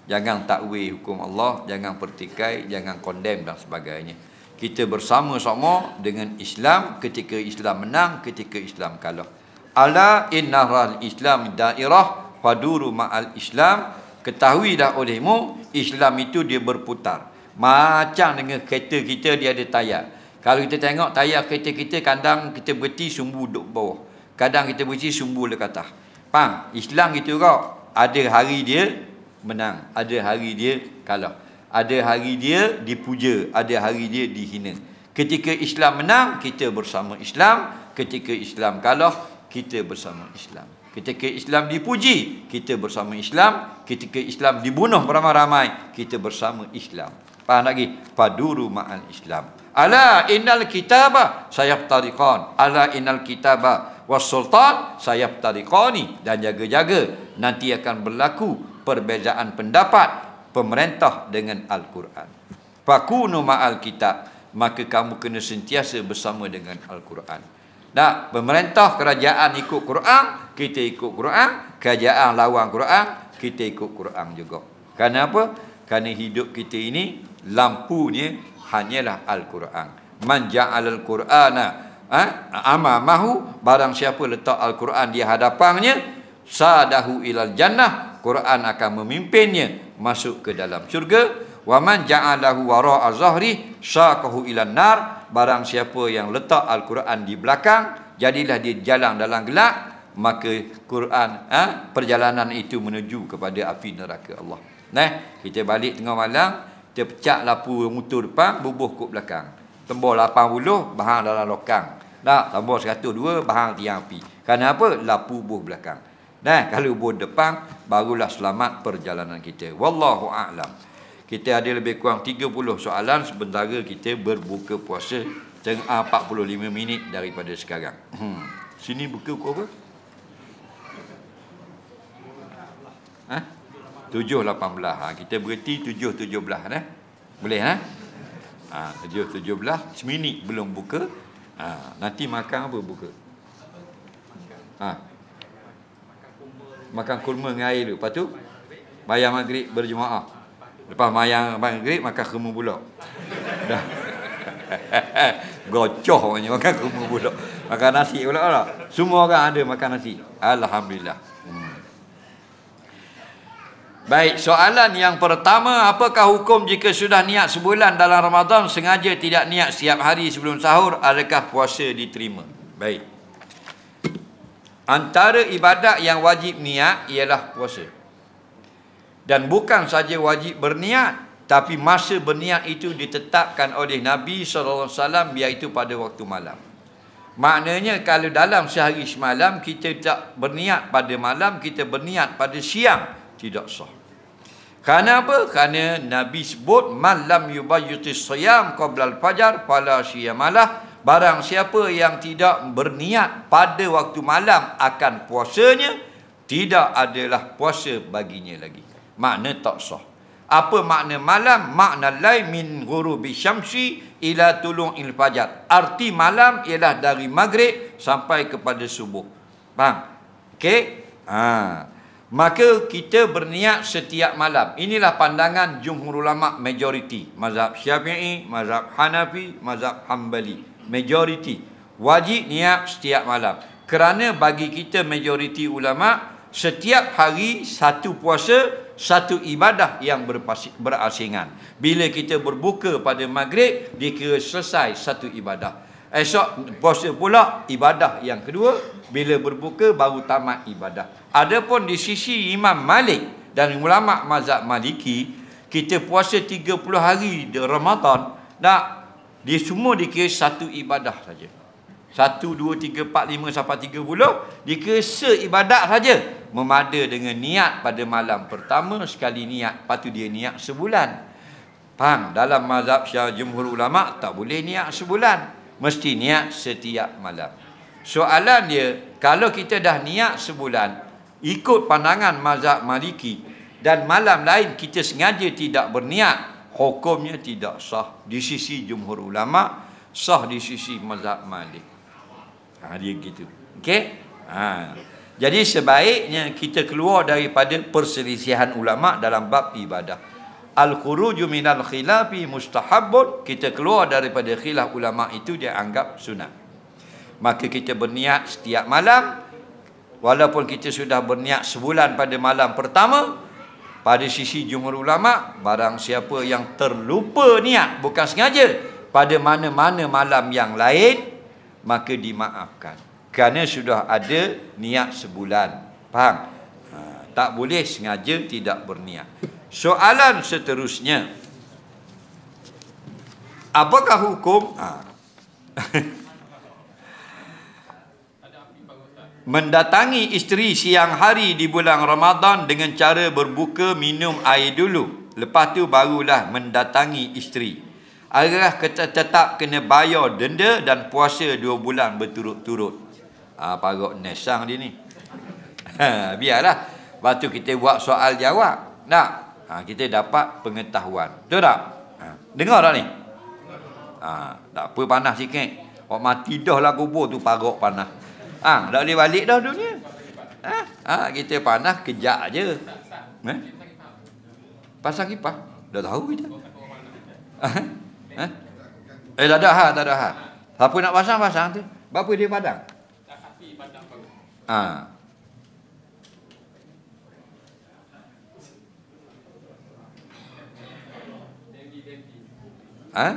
Jangan takwi hukum Allah, jangan pertikai, jangan condemn dan sebagainya. Kita bersama semua dengan Islam ketika Islam menang, ketika Islam kalah. Ala innaral Islam dairah faduru ma'al Islam. Ketahui dah olehmu, Islam itu dia berputar. Macam dengan kereta kita dia ada tayar. Kalau kita tengok tayar kereta kita kadang kita berhenti sumbu duduk bawah. Kadang kita berhenti sumbu le kata. Pang, Islam itu juga. Ada hari dia menang, ada hari dia kalah. Ada hari dia dipuja, ada hari dia dihina. Ketika Islam menang, kita bersama Islam. Ketika Islam kalah, kita bersama Islam. Ketika Islam dipuji, kita bersama Islam. Ketika Islam dibunuh ramai-ramai, kita bersama Islam. Pang lagi? Faduru ma'al Islam ala inal kitabah sayaf tariqan ala inal kitabah was sultan sayaf tariqani dan jaga-jaga nanti akan berlaku perbezaan pendapat pemerintah dengan al-Quran fakunu ma'al kitab maka kamu kena sentiasa bersama dengan al-Quran Nah pemerintah kerajaan ikut Quran kita ikut Quran kerajaan lawan Quran kita ikut Quran juga Kenapa? apa kerana hidup kita ini lampunya hanyalah al-Quran. Man ja'al al-Qur'ana ha? amamahu barang siapa letak al-Quran di hadapannya sadahu ilal jannah Quran akan memimpinnya masuk ke dalam syurga wa man ja'alahu wara'a zahri saqahu ilan nar barang siapa yang letak al-Quran di belakang jadilah dia jalan dalam gelap maka Quran ha? perjalanan itu menuju kepada api neraka Allah nah kita balik tengah malam terpecah lapu motor depan bubuh kok belakang tembok 80 bahang dalam lokang nah tembok 102 bahang tiang api kerana apa lapu bubuh belakang nah kalau bubuh depan barulah selamat perjalanan kita wallahu a'lam kita ada lebih kurang 30 soalan sementara kita berbuka puasa tengah 45 minit daripada sekarang hmm. sini buka pukul apa tujuh lapan belah. Ha, kita berhenti tujuh tujuh belah. Eh? Boleh eh? Ha, tujuh tujuh belah. Seminit belum buka. Ha, nanti makan apa buka? Ha. Makan kurma dengan air dulu. Lepas tu, bayar maghrib berjemaah. Lepas bayar maghrib, makan kurma bulok. Dah. <laughs> Gocoh makan kurma bulok. Makan nasi pula Semua orang ada makan nasi. Alhamdulillah. Baik, soalan yang pertama, apakah hukum jika sudah niat sebulan dalam Ramadan sengaja tidak niat setiap hari sebelum sahur, adakah puasa diterima? Baik. Antara ibadat yang wajib niat ialah puasa. Dan bukan saja wajib berniat, tapi masa berniat itu ditetapkan oleh Nabi sallallahu alaihi wasallam iaitu pada waktu malam. Maknanya kalau dalam sehari semalam kita tak berniat pada malam, kita berniat pada siang, tidak sah. Kerana apa? Kerana Nabi sebut malam yubayyuti siyam qablal fajar fala siyamalah. Barang siapa yang tidak berniat pada waktu malam akan puasanya tidak adalah puasa baginya lagi. Makna tak sah. Apa makna malam? Makna lain min ghurubi syamsi ila tulung il fajar. Arti malam ialah dari maghrib sampai kepada subuh. Faham? Okey? Ha. Maka kita berniat setiap malam. Inilah pandangan jumhur ulama majoriti. Mazhab Syafi'i, Mazhab Hanafi, Mazhab Hambali. Majoriti. Wajib niat setiap malam. Kerana bagi kita majoriti ulama, setiap hari satu puasa, satu ibadah yang berasingan. Bila kita berbuka pada maghrib, dikira selesai satu ibadah. Esok puasa pula ibadah yang kedua bila berbuka baru tamat ibadah. Adapun di sisi Imam Malik dan ulama mazhab Maliki kita puasa 30 hari di Ramadan nak di semua dikira satu ibadah saja. 1 2 3 4 5 sampai 30 dikira seibadat saja memada dengan niat pada malam pertama sekali niat lepas dia niat sebulan. Faham? Dalam mazhab Syah Jumhur Ulama tak boleh niat sebulan mesti niat setiap malam. Soalan dia, kalau kita dah niat sebulan, ikut pandangan mazhab maliki, dan malam lain kita sengaja tidak berniat, hukumnya tidak sah di sisi jumhur ulama, sah di sisi mazhab malik. Ha, dia gitu. Okay. Ha. Jadi sebaiknya kita keluar daripada perselisihan ulama dalam bab ibadah. Al-khuruju minal khilafi mustahabun Kita keluar daripada khilaf ulama itu dia anggap sunat Maka kita berniat setiap malam Walaupun kita sudah berniat sebulan pada malam pertama Pada sisi jumur ulama Barang siapa yang terlupa niat Bukan sengaja Pada mana-mana malam yang lain Maka dimaafkan Kerana sudah ada niat sebulan Faham? Ha, tak boleh sengaja tidak berniat Soalan seterusnya Apakah hukum ha. <laughs> Mendatangi isteri siang hari di bulan Ramadan Dengan cara berbuka minum air dulu Lepas tu barulah mendatangi isteri Agar tetap kena bayar denda dan puasa dua bulan berturut-turut ha, Parok nesang dia ni <laughs> ha, Biarlah Lepas tu kita buat soal jawab Nak ha, kita dapat pengetahuan. Betul tak? Ha, dengar tak ni? Ha, tak apa panas sikit. Awak mati dah lah kubur tu parok panas. Ha, tak boleh balik dah dunia. Ha, ha, kita panas kejap aje. Ha? Pasang kipas. Dah tahu kita. Ha? Ha? Eh, tak ada hal, tak ada hal. Siapa nak pasang, pasang tu. Berapa dia padang? Tak kasih padang baru. Ha. Ha?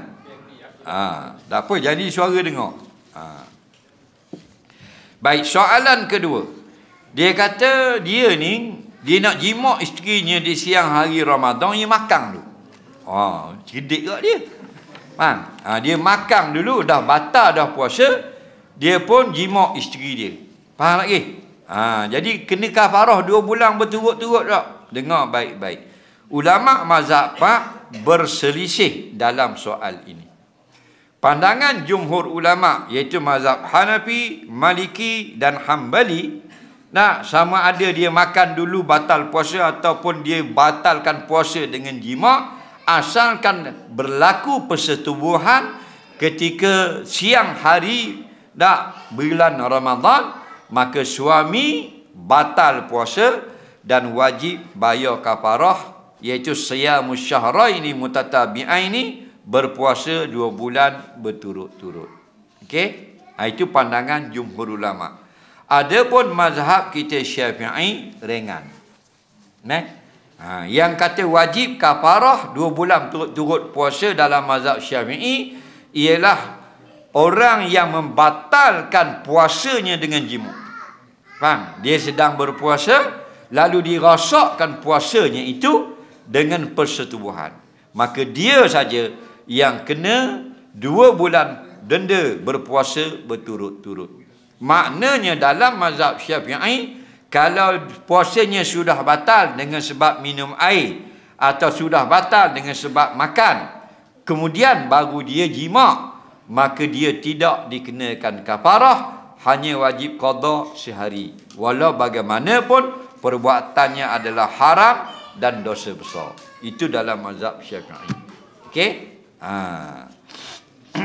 Ha. Tak apa, jadi suara dengar. Ha. Baik, soalan kedua. Dia kata dia ni, dia nak jimak isterinya di siang hari Ramadan, dia makan dulu. Ha, cedek kat dia. Faham? Ha, dia makan dulu, dah batal dah puasa, dia pun jimak isteri dia. Faham lagi? Ha, jadi kena kafarah dua bulan berturut-turut tak? Dengar baik-baik. Ulama mazhab Pak berselisih dalam soal ini. Pandangan jumhur ulama iaitu mazhab Hanafi, Maliki dan Hambali nak sama ada dia makan dulu batal puasa ataupun dia batalkan puasa dengan jima asalkan berlaku persetubuhan ketika siang hari dak bulan Ramadan maka suami batal puasa dan wajib bayar kafarah iaitu siyamu syahraini mutatabi'aini berpuasa dua bulan berturut-turut. Okey? Ha, itu pandangan jumhur ulama. Adapun mazhab kita Syafi'i ringan. Nah. Ha, yang kata wajib kafarah dua bulan turut-turut puasa dalam mazhab Syafi'i ialah orang yang membatalkan puasanya dengan jimu. Faham? Dia sedang berpuasa lalu dirosakkan puasanya itu dengan persetubuhan. Maka dia saja yang kena dua bulan denda berpuasa berturut-turut. Maknanya dalam mazhab syafi'i, kalau puasanya sudah batal dengan sebab minum air atau sudah batal dengan sebab makan, kemudian baru dia jima' maka dia tidak dikenakan kafarah hanya wajib qada sehari walau bagaimanapun perbuatannya adalah haram dan dosa besar. Itu dalam mazhab Syafi'i. Okey? Ha. <clears throat>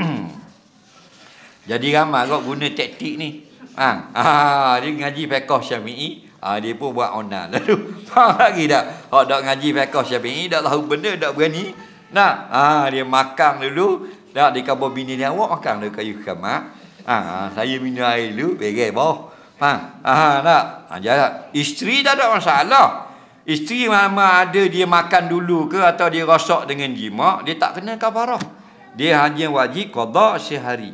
Jadi ramai kau guna taktik ni. Ha. ha. dia ngaji pekoh Syafi'i, ha. dia pun buat onan lalu. <laughs> Faham lagi tak? Kau dak ngaji pekoh Syafi'i, tak tahu benda, dak berani. Nah, ha. dia makan dulu. Dak di kabur bini dia awak makan dulu kayu kamar. Ha. ha, saya minum air dulu, beres bawah. Faham? Ha. ha, nak. Ha. Jalan. Isteri dah ada masalah. Isteri mama ada dia makan dulu ke atau dia rosak dengan jima, dia tak kena kafarah. Dia hanya wajib qada sehari.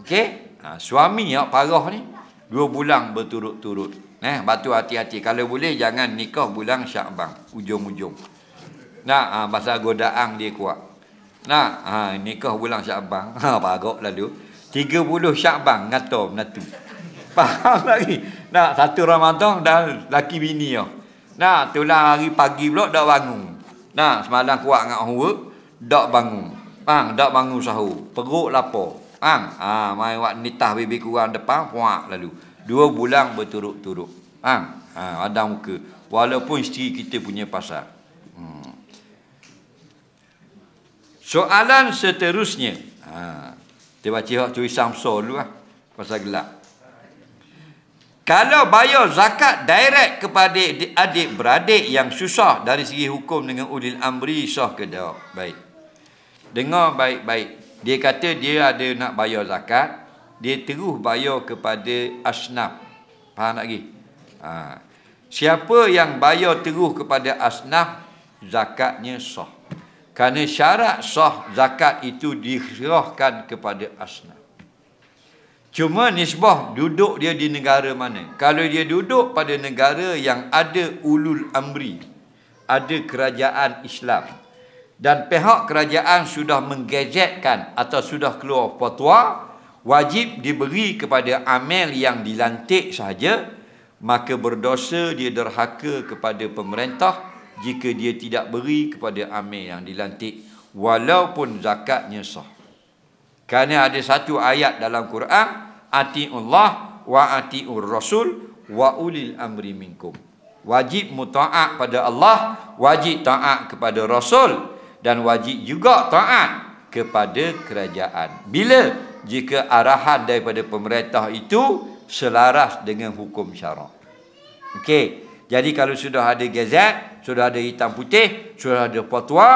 Okey? Ha, suami yang parah ni dua bulan berturut-turut. Eh, batu hati-hati kalau boleh jangan nikah bulan Syaban, ujung-ujung. Nah, ha, masa godaan dia kuat. Nah, ha, nikah bulan Syaban, <laughs> ha, parah lalu. 30 Syaban ngato natu <laughs> Faham lagi? Nah, satu Ramadan dan laki bini yo. Ya. Nah, itulah hari pagi pula dak bangun. Nah, semalam kuat ngak hawa, dak bangun. Pang, dak bangun sahur. Perut lapar. Pang, ha, mai wak nitah bibi kurang depan puak lalu. Dua bulan berturut-turut. Pang, ha, ada muka. Walaupun isteri kita punya pasal. Hmm. Soalan seterusnya. Ha, dia baca hak tulisan besar dulu lah. Pasal gelap. Kalau bayar zakat direct kepada adik-beradik yang susah dari segi hukum dengan ulil amri, sah ke tak? Baik. Dengar baik-baik. Dia kata dia ada nak bayar zakat, dia terus bayar kepada asnaf. Faham tak lagi? Ha. Siapa yang bayar terus kepada asnaf, zakatnya sah. Kerana syarat sah zakat itu diserahkan kepada asnaf. Cuma nisbah duduk dia di negara mana. Kalau dia duduk pada negara yang ada ulul amri. Ada kerajaan Islam. Dan pihak kerajaan sudah menggejetkan atau sudah keluar fatwa. Wajib diberi kepada amel yang dilantik sahaja. Maka berdosa dia derhaka kepada pemerintah. Jika dia tidak beri kepada amel yang dilantik. Walaupun zakatnya sah. Kerana ada satu ayat dalam Quran. Quran. Ati Allah, wa ati'ur rasul wa ulil amri minkum. Wajib muta'at pada Allah, wajib ta'at kepada Rasul dan wajib juga ta'at kepada kerajaan. Bila? Jika arahan daripada pemerintah itu selaras dengan hukum syarak. Okey. Jadi kalau sudah ada gazet, sudah ada hitam putih, sudah ada fatwa,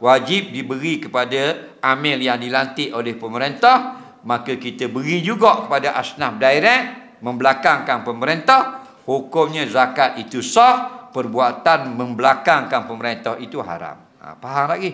wajib diberi kepada amil yang dilantik oleh pemerintah maka kita beri juga kepada asnaf daerah membelakangkan pemerintah hukumnya zakat itu sah perbuatan membelakangkan pemerintah itu haram ha, faham lagi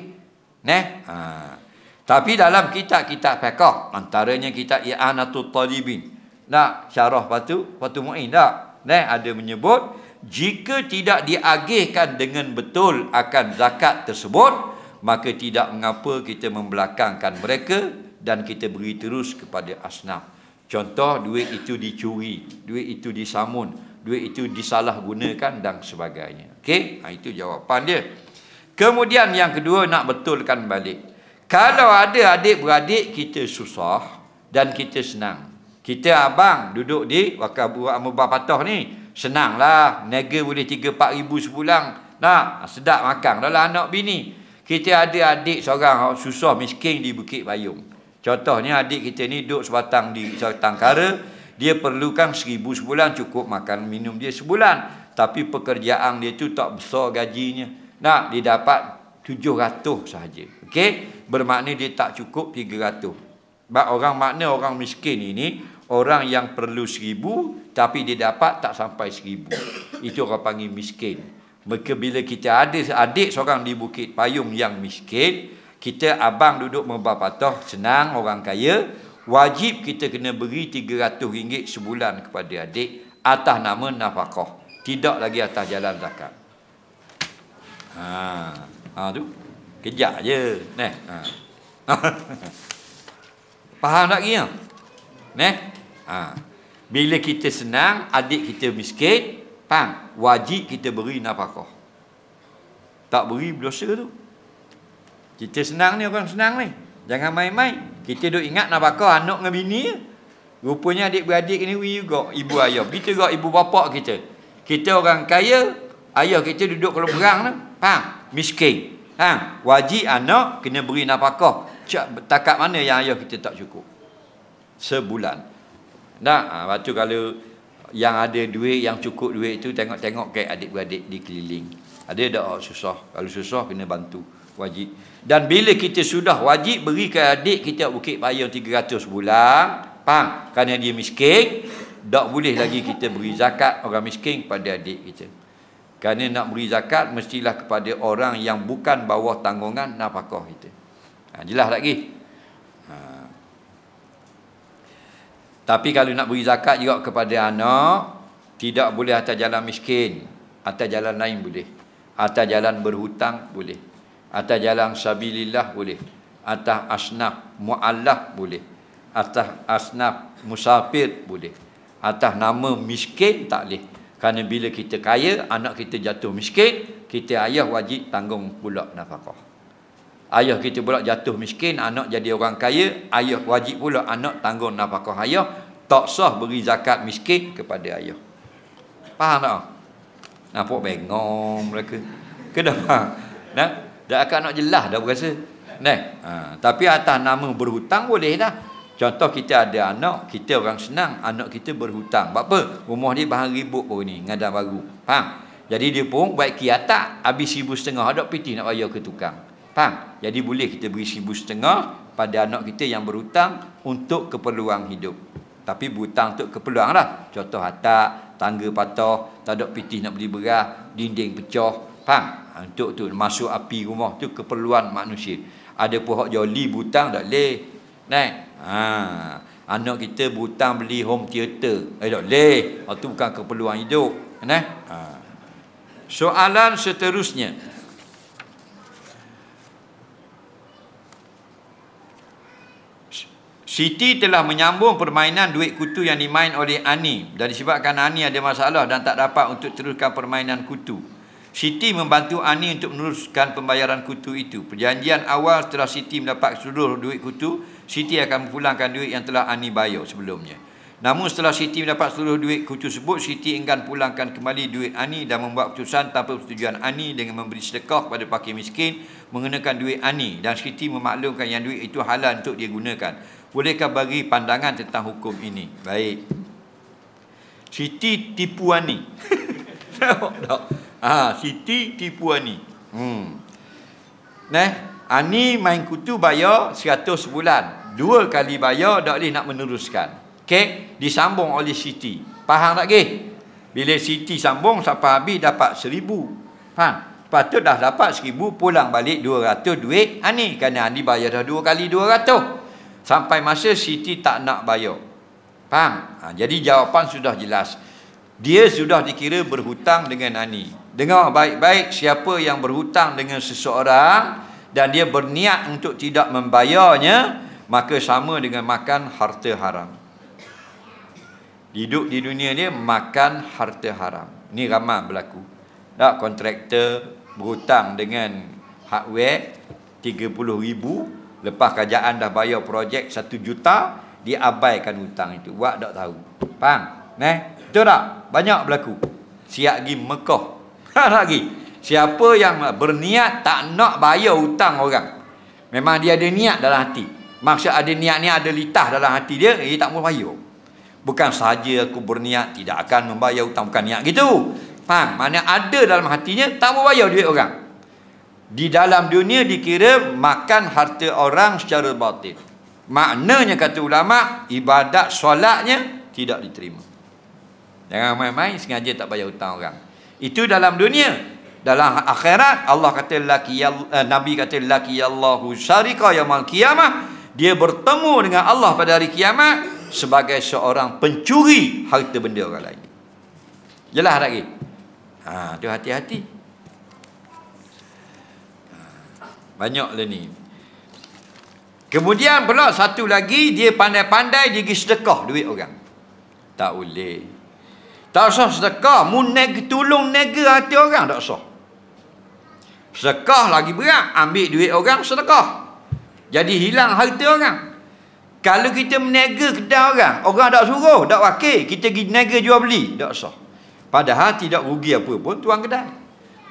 neh ha. tapi dalam kitab-kitab fiqh antaranya kitab i'anatut talibin nak syarah patu patu muin tak neh ada menyebut jika tidak diagihkan dengan betul akan zakat tersebut maka tidak mengapa kita membelakangkan mereka dan kita beri terus kepada asnaf. Contoh, duit itu dicuri, duit itu disamun, duit itu disalahgunakan dan sebagainya. Okey, nah, ha, itu jawapan dia. Kemudian yang kedua nak betulkan balik. Kalau ada adik-beradik kita susah dan kita senang. Kita abang duduk di Wakaf Buat Amubah Patah ni. Senanglah. Nega boleh 3-4 ribu sepulang. Nah, ha, sedap makan. Dahlah lah anak bini. Kita ada adik seorang ha, susah miskin di Bukit Bayung. Contohnya adik kita ni duduk sebatang di sebatang kara, dia perlukan seribu sebulan cukup makan minum dia sebulan. Tapi pekerjaan dia tu tak besar gajinya. Nah, dia dapat tujuh ratuh sahaja. Okey? Bermakna dia tak cukup tiga ratuh. Sebab orang makna orang miskin ini, orang yang perlu seribu, tapi dia dapat tak sampai seribu. Itu orang panggil miskin. Maka bila kita ada adik seorang di Bukit Payung yang miskin, kita abang duduk membah patah senang orang kaya wajib kita kena beri 300 ringgit sebulan kepada adik atas nama nafkah tidak lagi atas jalan zakat ha ha tu kejap aje neh ha <laughs> faham tak gini neh ha bila kita senang adik kita miskin pang wajib kita beri nafkah tak beri berdosa tu kita senang ni orang senang ni. Jangan main-main. Kita duk ingat nak bakar anak dengan bini. Rupanya adik-beradik ni juga ibu ayah. Kita juga ibu bapa kita. Kita orang kaya. Ayah kita duduk kalau berang ni. Faham? Miskin. Ha? Wajib anak kena beri nafkah. Cak takat mana yang ayah kita tak cukup. Sebulan. Nah, ha, lepas kalau yang ada duit, yang cukup duit tu tengok-tengok ke adik-beradik di keliling. Ada tak oh, susah? Kalau susah kena bantu. Wajib. Dan bila kita sudah wajib berikan adik kita bukit payung 300 bulan, pang, Kerana dia miskin, tak boleh lagi kita beri zakat orang miskin kepada adik kita. Kerana nak beri zakat, mestilah kepada orang yang bukan bawah tanggungan nafkah kita. Ha, jelas lagi. Ha. Tapi kalau nak beri zakat juga kepada anak, tidak boleh atas jalan miskin. Atas jalan lain boleh. Atas jalan berhutang boleh. Atas jalan sabilillah boleh. Atas asnaf mu'allah boleh. Atas asnaf musafir boleh. Atas nama miskin tak boleh. Kerana bila kita kaya, anak kita jatuh miskin, kita ayah wajib tanggung pula nafkah. Ayah kita pula jatuh miskin, anak jadi orang kaya, ayah wajib pula anak tanggung nafkah ayah, tak sah beri zakat miskin kepada ayah. Faham tak? Nampak bengong mereka. Kenapa? Nah, Dah akan nak jelas dah berasa. Nah, ha, tapi atas nama berhutang boleh dah. Contoh kita ada anak, kita orang senang anak kita berhutang. Apa? Rumah dia bahan ribut pun ni, ngadang baru. Faham? Jadi dia pun buat tak, habis sibuk setengah ada piti nak bayar ke tukang. Faham? Jadi boleh kita beri sibuk setengah pada anak kita yang berhutang untuk keperluan hidup. Tapi berhutang untuk keperluan lah. Contoh atak, tangga patah, tak ada piti nak beli beras, dinding pecah. Faham? untuk ah, tu masuk api rumah tu keperluan manusia. Ada pohon joli butang tak leh. Naik. Ha. Anak kita butang beli home theater. Eh tak leh. Itu ah, bukan keperluan hidup. Naik. Ha. Soalan seterusnya. Siti telah menyambung permainan duit kutu yang dimain oleh Ani. Dan disebabkan Ani ada masalah dan tak dapat untuk teruskan permainan kutu. Siti membantu Ani untuk meneruskan pembayaran kutu itu. Perjanjian awal setelah Siti mendapat seluruh duit kutu, Siti akan pulangkan duit yang telah Ani bayar sebelumnya. Namun setelah Siti mendapat seluruh duit kutu sebut, Siti enggan pulangkan kembali duit Ani dan membuat keputusan tanpa persetujuan Ani dengan memberi sedekah kepada pakir miskin mengenakan duit Ani dan Siti memaklumkan yang duit itu halal untuk dia gunakan. Bolehkah bagi pandangan tentang hukum ini? Baik. Siti tipu Ani. <laughs> Ha, Siti tipu Ani. Hmm. Neh, Ani main kutu bayar 100 bulan. Dua kali bayar tak boleh nak meneruskan. Okey, disambung oleh Siti. Faham tak ke? Bila Siti sambung sampai habis dapat 1000. Faham? Lepas tu dah dapat 1000 pulang balik 200 duit Ani kerana Ani bayar dah dua kali 200. Sampai masa Siti tak nak bayar. Faham? Ha, jadi jawapan sudah jelas. Dia sudah dikira berhutang dengan Ani. Dengar baik-baik siapa yang berhutang dengan seseorang dan dia berniat untuk tidak membayarnya, maka sama dengan makan harta haram. Hidup di dunia ni makan harta haram. Ini ramah berlaku. Tak kontraktor berhutang dengan hardware 30 ribu, lepas kerajaan dah bayar projek 1 juta, diabaikan hutang itu. Buat tak tahu. Faham? Neh? Betul tak? Banyak berlaku. Siap pergi Mekah <laughs> lagi siapa yang berniat tak nak bayar hutang orang memang dia ada niat dalam hati maksud ada niat ni ada litah dalam hati dia dia eh, tak mau bayar bukan saja aku berniat tidak akan membayar hutang bukan niat gitu faham mana ada dalam hatinya tak mau bayar duit orang di dalam dunia dikira makan harta orang secara batin. maknanya kata ulama ibadat solatnya tidak diterima jangan main-main sengaja tak bayar hutang orang itu dalam dunia. Dalam akhirat Allah kata laki eh, Nabi kata laki Allahu syarika yaumil qiyamah. Dia bertemu dengan Allah pada hari kiamat sebagai seorang pencuri harta benda orang lain. Jelas tak lagi? Ha, tu hati-hati. Ha, Banyak lah ni. Kemudian pula satu lagi, dia pandai-pandai dia pergi sedekah duit orang. Tak boleh. Tak usah sedekah. Mu neg tolong nega hati orang. Tak usah. Sedekah lagi berat. Ambil duit orang sedekah. Jadi hilang harta orang. Kalau kita menega kedai orang. Orang tak suruh. Tak wakil. Kita pergi nega jual beli. Tak usah. Padahal tidak rugi apa pun tuan kedai.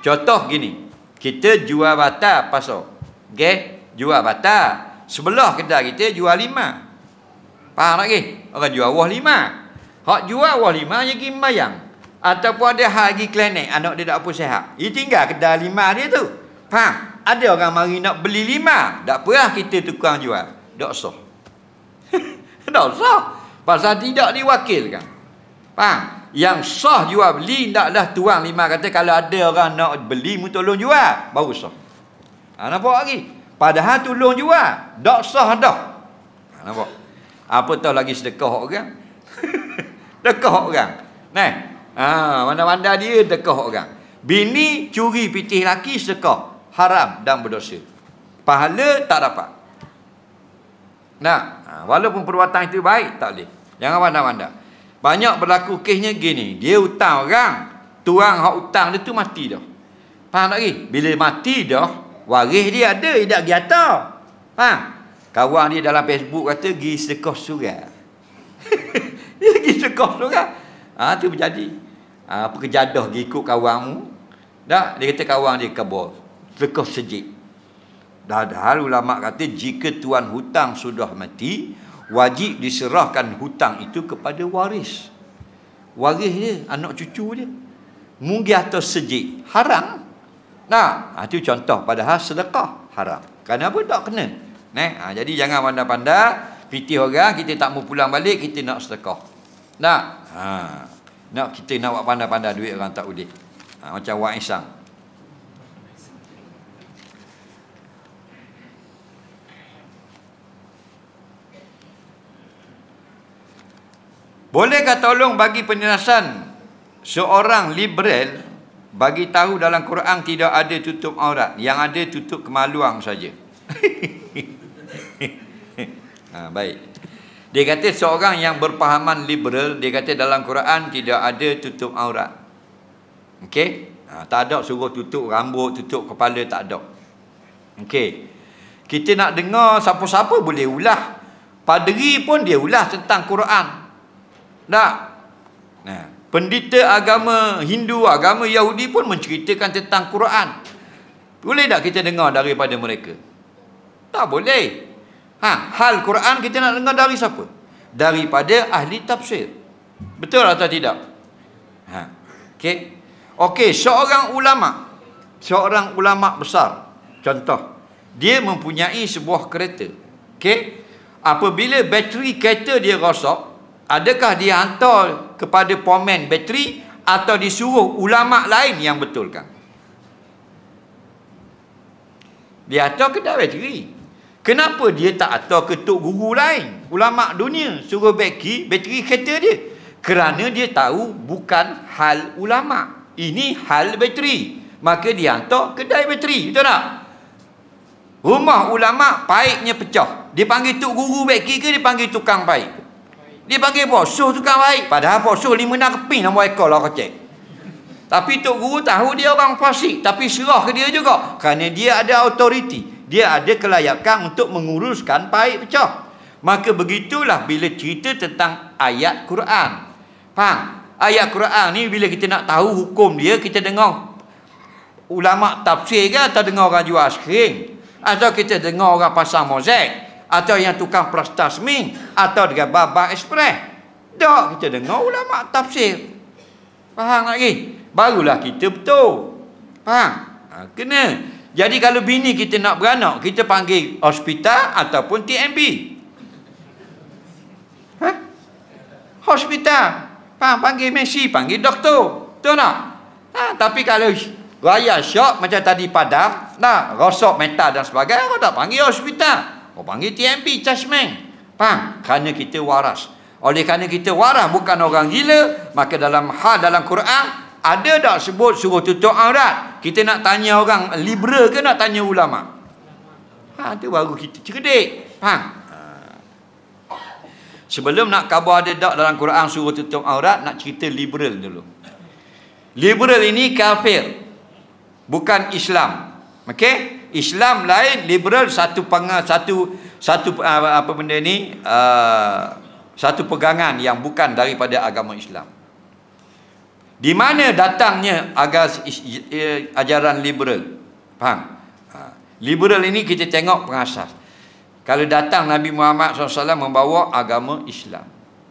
Contoh gini. Kita jual bata pasal. Okay? Jual bata Sebelah kedai kita jual lima. Faham tak ke? Orang jual wah lima. Hak jual walima lagi mayang. Ataupun ada hak lagi klinik. Anak dia tak apa sehat. Dia tinggal kedai lima dia tu. Faham? Ada orang mari nak beli lima. Tak apalah kita tukang jual. Tak sah. tak <laughs> sah. Pasal tidak diwakilkan. Faham? Yang sah jual beli. Tak dah tuang lima kata. Kalau ada orang nak beli. Mu tolong jual. Baru sah. Ha, nampak lagi? Padahal tolong jual. Tak sah dah. Ha, nampak? Apa tahu lagi sedekah orang. Kan? <laughs> dekah orang nah ha mana-mana dia dekah orang bini curi piti laki sekah haram dan berdosa pahala tak dapat nah ha, walaupun perbuatan itu baik tak boleh jangan mana-mana banyak berlaku kesnya gini dia hutang orang tuang hak hutang dia tu mati dah faham tak ni bila mati dah waris dia ada dia tak pergi faham kawan dia dalam facebook kata pergi sekah surat <laughs> Dia pergi sekolah seorang. Ha, itu berjadi. Ha, apa kejadah pergi ikut kawan mu. Tak? Dia kata kawan dia kabur. Sekolah sejik. Dahal ulama kata jika tuan hutang sudah mati, wajib diserahkan hutang itu kepada waris. Waris dia, anak cucu dia. Mungi atau sejik, haram. Nah, itu ha, contoh padahal sedekah haram. Kenapa tak kena? Nah, ha, jadi jangan pandai-pandai, piti orang, kita tak mau pulang balik, kita nak sedekah. Tak? Ha. Nak kita nak buat pandai-pandai duit orang tak udih. Ha, macam Wak Isang. Bolehkah tolong bagi penjelasan seorang liberal bagi tahu dalam Quran tidak ada tutup aurat, yang ada tutup kemaluan saja. <laughs> ha, baik. Dia kata seorang yang berpahaman liberal, dia kata dalam Quran tidak ada tutup aurat. Okey? Ha, tak ada suruh tutup rambut, tutup kepala, tak ada. Okey? Kita nak dengar siapa-siapa boleh ulah. Paderi pun dia ulah tentang Quran. Tak? Nah, pendeta agama Hindu, agama Yahudi pun menceritakan tentang Quran. Boleh tak kita dengar daripada mereka? Tak boleh. Ha, hal Quran kita nak dengar dari siapa? Daripada ahli tafsir. Betul atau tidak? Ha. Okey. Okey, seorang ulama, seorang ulama besar. Contoh, dia mempunyai sebuah kereta. Okey. Apabila bateri kereta dia rosak, adakah dia hantar kepada pomen bateri atau disuruh ulama lain yang betulkan? Dia hantar kedai bateri. Kenapa dia tak atur ketuk guru lain? Ulama dunia suruh beki bateri kereta dia. Kerana dia tahu bukan hal ulama. Ini hal bateri. Maka dia hantar kedai bateri. Betul tak? Rumah ulama paiknya pecah. Dia panggil tuk guru beki ke dia panggil tukang paik? Dia panggil bosuh tukang paik. Padahal bosuh lima nak keping nama ekor lah kocek. Tapi Tok Guru tahu dia orang fasik. Tapi serah ke dia juga. Kerana dia ada autoriti dia ada kelayakan untuk menguruskan baik pecah. Maka begitulah bila cerita tentang ayat Quran. Faham? Ayat Quran ni bila kita nak tahu hukum dia, kita dengar ulama tafsir ke atau dengar orang jual skrin. Atau kita dengar orang pasang mozek. Atau yang tukang plastas ming. Atau dengan babak ekspres. Tak, kita dengar ulama tafsir. Faham lagi? Barulah kita betul. Faham? Ha, Kena. Jadi kalau bini kita nak beranak, kita panggil hospital ataupun TMB. Ha? Hospital. Pang, panggil Messi, panggil doktor. Tahu tak? Ha, tapi kalau raya syok macam tadi padam, nak rosok metal dan sebagainya, orang tak panggil hospital. Orang panggil TMB, cashman. Pang, kerana kita waras. Oleh kerana kita waras, bukan orang gila, maka dalam hal dalam Quran, ada tak sebut suruh tutup aurat kita nak tanya orang liberal ke nak tanya ulama ha tu baru kita cerdik faham sebelum nak kabar ada tak dalam Quran suruh tutup aurat nak cerita liberal dulu liberal ini kafir bukan Islam okey Islam lain liberal satu peng satu satu apa benda ni uh, satu pegangan yang bukan daripada agama Islam di mana datangnya agas ajaran liberal? Faham? Ha. Liberal ini kita tengok pengasas. Kalau datang Nabi Muhammad SAW membawa agama Islam.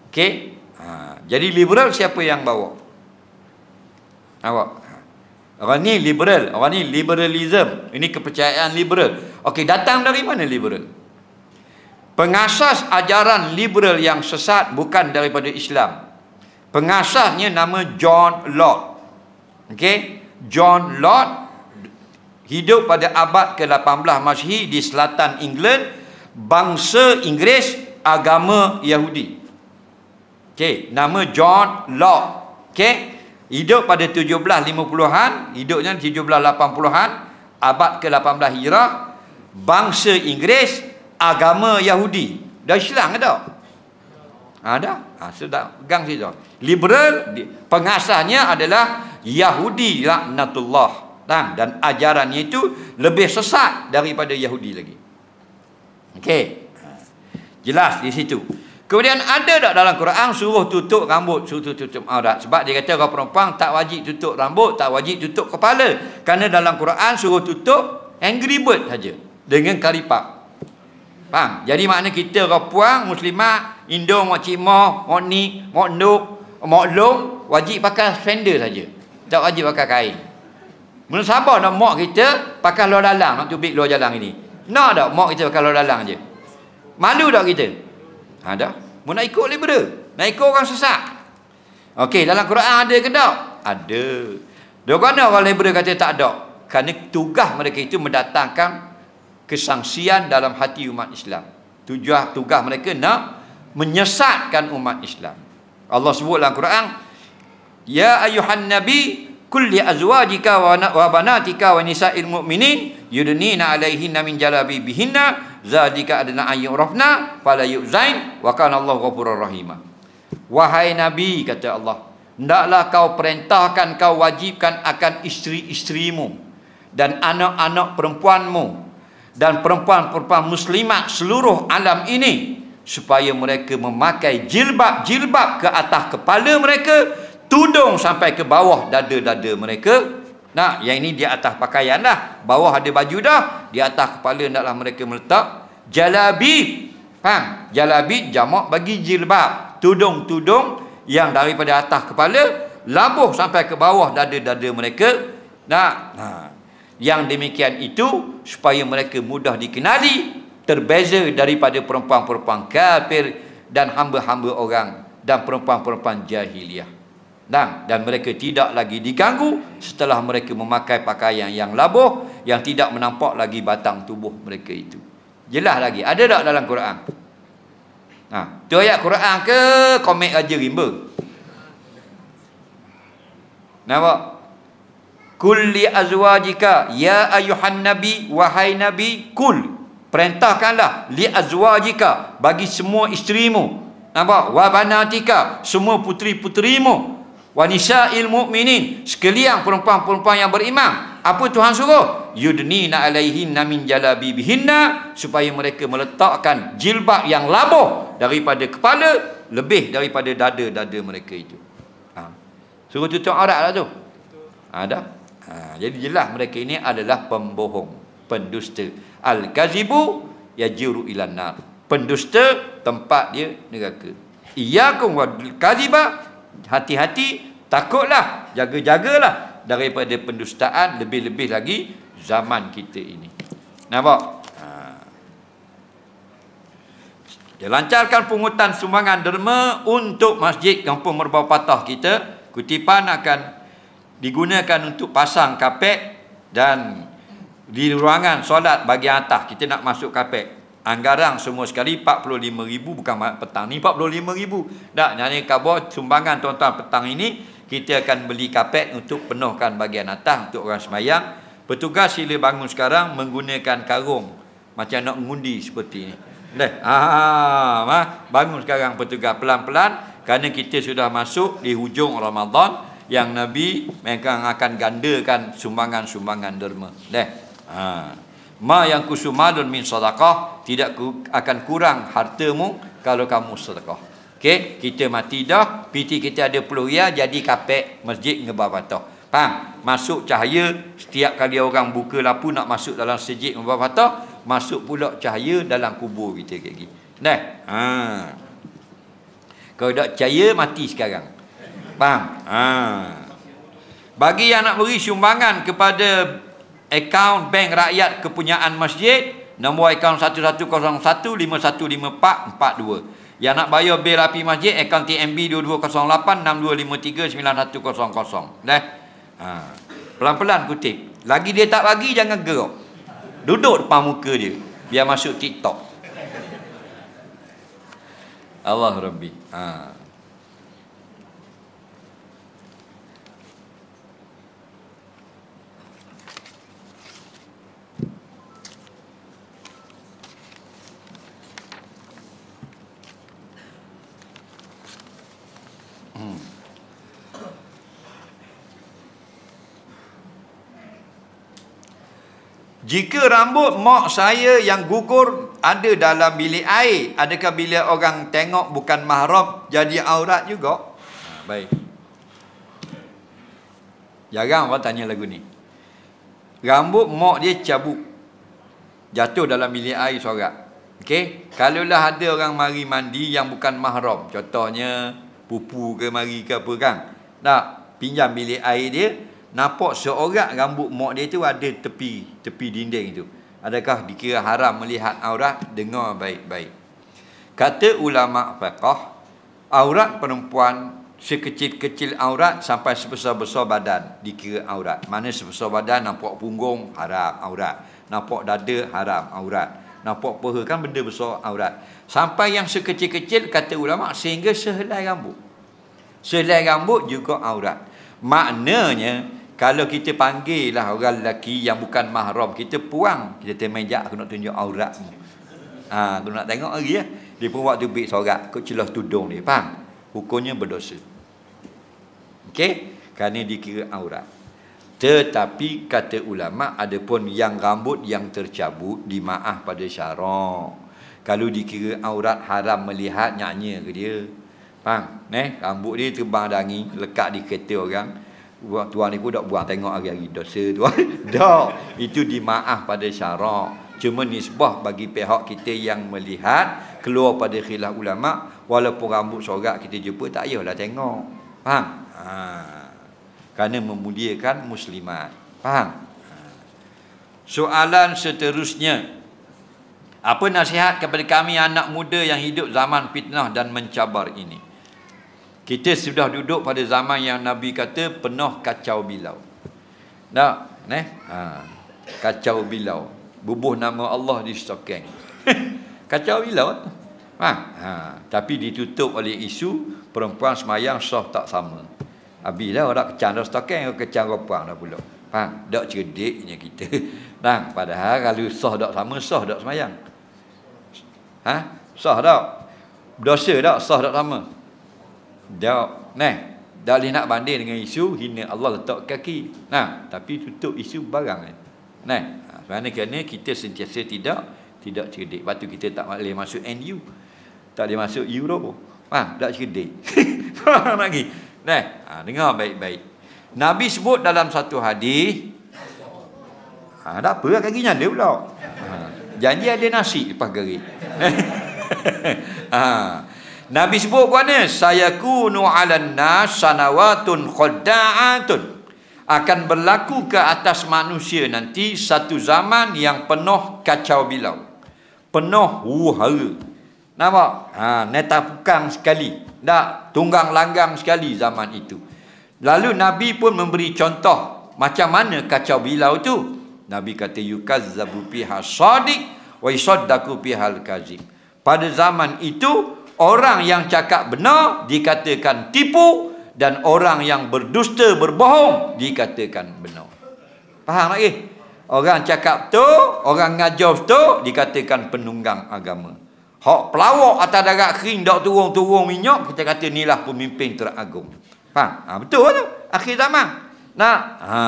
Okey? Ha. Jadi liberal siapa yang bawa? Nampak? Ha. Orang ni liberal. Orang ni liberalism. Ini kepercayaan liberal. Okey, datang dari mana liberal? Pengasas ajaran liberal yang sesat bukan daripada Islam. Pengasahnya nama John Lott. Okey, John Lott hidup pada abad ke-18 Masihi di selatan England, bangsa Inggeris, agama Yahudi. Okey, nama John Lott. Okey, hidup pada 1750-an, hidupnya 1780-an, abad ke-18 Hijrah, bangsa Inggeris, agama Yahudi. Dah silang ke tak? ada ah, ha, ah, sudah pegang situ liberal pengasasnya adalah Yahudi laknatullah dan dan ajaran itu lebih sesat daripada Yahudi lagi okey jelas di situ kemudian ada tak dalam Quran suruh tutup rambut suruh tutup, tutup aurat ah, sebab dia kata orang perempuan tak wajib tutup rambut tak wajib tutup kepala kerana dalam Quran suruh tutup angry bird saja dengan karipap Faham? Jadi makna kita orang puang, muslimat, indung, mak cimah, mak ni, mak nuk, mak long, wajib pakai sender saja. Tak wajib pakai kain. Mula sabar nak mak kita pakai luar dalang, nak cubik luar jalan ini. Nak tak mak kita pakai luar dalang je? Malu tak kita? Ha dah. Mau nak ikut liberal? Nak ikut orang sesat? Okey, dalam Quran ada ke tak? Ada. Dia kena orang liberal kata tak ada. Kerana tugas mereka itu mendatangkan kesangsian dalam hati umat Islam. Tujuh tugas mereka nak menyesatkan umat Islam. Allah sebut dalam Quran, Ya ayuhan Nabi, kulli azwajika wa banatika wa nisa'il mu'minin yudnina alaihinna min jalabi bihinna zadika adna ayyurafna fala yuzain wa kana Allah ghafurur rahima wahai nabi kata Allah ndaklah kau perintahkan kau wajibkan akan isteri-isterimu dan anak-anak perempuanmu dan perempuan-perempuan muslimat seluruh alam ini supaya mereka memakai jilbab-jilbab ke atas kepala mereka tudung sampai ke bawah dada-dada mereka Nah, yang ini di atas pakaian dah bawah ada baju dah di atas kepala hendaklah mereka meletak jalabi faham jalabi jamak bagi jilbab tudung-tudung yang daripada atas kepala labuh sampai ke bawah dada-dada mereka nak nah yang demikian itu supaya mereka mudah dikenali terbeza daripada perempuan-perempuan kafir dan hamba-hamba orang dan perempuan-perempuan jahiliah dan, dan mereka tidak lagi diganggu setelah mereka memakai pakaian yang labuh yang tidak menampak lagi batang tubuh mereka itu jelas lagi ada tak dalam Quran ha, tu ayat Quran ke komik Raja Rimba nampak kulli azwajika ya ayuhan nabi wahai nabi kul perintahkanlah li azwajika bagi semua isterimu nampak wa banatika semua puteri-puterimu wa nisa'il mu'minin sekalian perempuan-perempuan yang beriman apa Tuhan suruh yudnina alaihin min jalabi bihinna supaya mereka meletakkan jilbab yang labuh daripada kepala lebih daripada dada-dada mereka itu ha. suruh tutup aurat lah tu ada ha, ha, jadi jelas mereka ini adalah pembohong pendusta al-kazibu yajiru ilan nar pendusta tempat dia neraka iyakum wal kaziba hati-hati takutlah jaga-jagalah daripada pendustaan lebih-lebih lagi zaman kita ini nampak ha. dia lancarkan pungutan sumbangan derma untuk masjid kampung merbau patah kita kutipan akan digunakan untuk pasang kapek dan di ruangan solat bagi atas kita nak masuk kapek anggaran semua sekali 45000 bukan petang ni 45000 dak nyanyi kabo sumbangan tuan-tuan petang ini kita akan beli kapek untuk penuhkan bagian atas untuk orang semayang petugas sila bangun sekarang menggunakan karung macam nak mengundi seperti ini Dah, ah, ah, ah, bangun sekarang petugas pelan-pelan kerana kita sudah masuk di hujung Ramadan yang Nabi mereka akan gandakan sumbangan-sumbangan derma. Deh. Ha. Ma yang kusumadun min sadaqah tidak ku, akan kurang hartamu kalau kamu sedekah. Okey, kita mati dah, piti kita ada puluh ya jadi kapek masjid ngebabatah. Faham? Masuk cahaya setiap kali orang buka lapu nak masuk dalam masjid ngebabatah, masuk pula cahaya dalam kubur kita kayak gini. Nah. Ha. Kalau tak cahaya mati sekarang. Faham? Ha. Bagi yang nak beri sumbangan kepada akaun bank rakyat kepunyaan masjid, nombor akaun 1101515442. Yang nak bayar bil api masjid, akaun TMB 2208-6253-9100. Dah? Ha. Pelan-pelan kutip. Lagi dia tak bagi, jangan gerak. Duduk depan muka dia. Biar masuk TikTok. Allah Rabbi. Haa. Jika rambut mak saya yang gugur ada dalam bilik air, adakah bila orang tengok bukan mahram jadi aurat juga? Ha, baik. Jarang orang tanya lagu ni. Rambut mak dia cabut. Jatuh dalam bilik air sorak. Okey, kalaulah ada orang mari mandi yang bukan mahram, contohnya pupu ke mari ke apa kan. Nak pinjam bilik air dia, nampak seorang rambut mak dia tu ada tepi tepi dinding tu. Adakah dikira haram melihat aurat? Dengar baik-baik. Kata ulama fiqh, aurat perempuan sekecil-kecil aurat sampai sebesar-besar badan dikira aurat. Mana sebesar badan nampak punggung haram aurat. Nampak dada haram aurat. Nampak peha kan benda besar aurat. Sampai yang sekecil-kecil kata ulama sehingga sehelai rambut. Sehelai rambut juga aurat. Maknanya kalau kita panggil lah orang lelaki yang bukan mahram, kita puang. Kita temenjak, aku nak tunjuk aurat. Ha, aku nak tengok lagi ya. Dia pun waktu bik sorak, aku celah tudung dia. Faham? Hukumnya berdosa. Okey? Kerana dikira aurat. Tetapi kata ulama ada pun yang rambut yang tercabut di dimaah pada syarak. Kalau dikira aurat haram melihat nyanyi ke dia. Faham? Eh, rambut dia terbang dangi, lekat di kereta orang buat tuan ni pun tak buat tengok hari-hari dosa tuan dah <laughs> itu dimaaf pada syarak cuma nisbah bagi pihak kita yang melihat keluar pada khilaf ulama walaupun rambut sorak kita jumpa tak yahlah tengok faham ha. kerana memuliakan muslimat faham ha. Soalan seterusnya Apa nasihat kepada kami anak muda yang hidup zaman fitnah dan mencabar ini kita sudah duduk pada zaman yang Nabi kata penuh kacau bilau. Tak? Nah, eh? ha. kacau bilau. Bubuh nama Allah di stokeng. <laughs> kacau bilau. Ha. ha. Tapi ditutup oleh isu perempuan semayang soh tak sama. Habis lah orang kecang dah stokeng, orang kecang orang dah pula. Ha. Tak cerdiknya kita. <laughs> Nah, padahal kalau soh tak sama, soh tak semayang. Ha? Soh tak? Dosa tak? Soh tak sama dia nah dah nak banding dengan isu hina Allah letak kaki nah tapi tutup isu barang ni nah sebenarnya ha, kerana kita sentiasa tidak tidak cerdik patu kita tak boleh masuk NU tak boleh masuk Euro ha tak cerdik lagi <laughs> nah ha, dengar baik-baik Nabi sebut dalam satu hadis ha, ada apa lah kaki nyanda pula ha, janji ada nasi lepas <laughs> gerik ha Nabi sebut kuat ni, saya kunu ala nas sanawatun khuda'atun. Akan berlaku ke atas manusia nanti satu zaman yang penuh kacau bilau. Penuh huhara. Nampak? Ha, neta pukang sekali. Tak, tunggang langgang sekali zaman itu. Lalu Nabi pun memberi contoh macam mana kacau bilau tu. Nabi kata yukazzabu piha sadiq wa yusaddaku pihal kazib. Pada zaman itu orang yang cakap benar dikatakan tipu dan orang yang berdusta berbohong dikatakan benar. Faham lagi? Orang cakap tu, orang ngajar tu dikatakan penunggang agama. Hak pelawak atas darat kering dak turun-turun minyak kita kata inilah pemimpin teragung. Faham? Ha, betul tu. Akhir zaman. Nah, ha.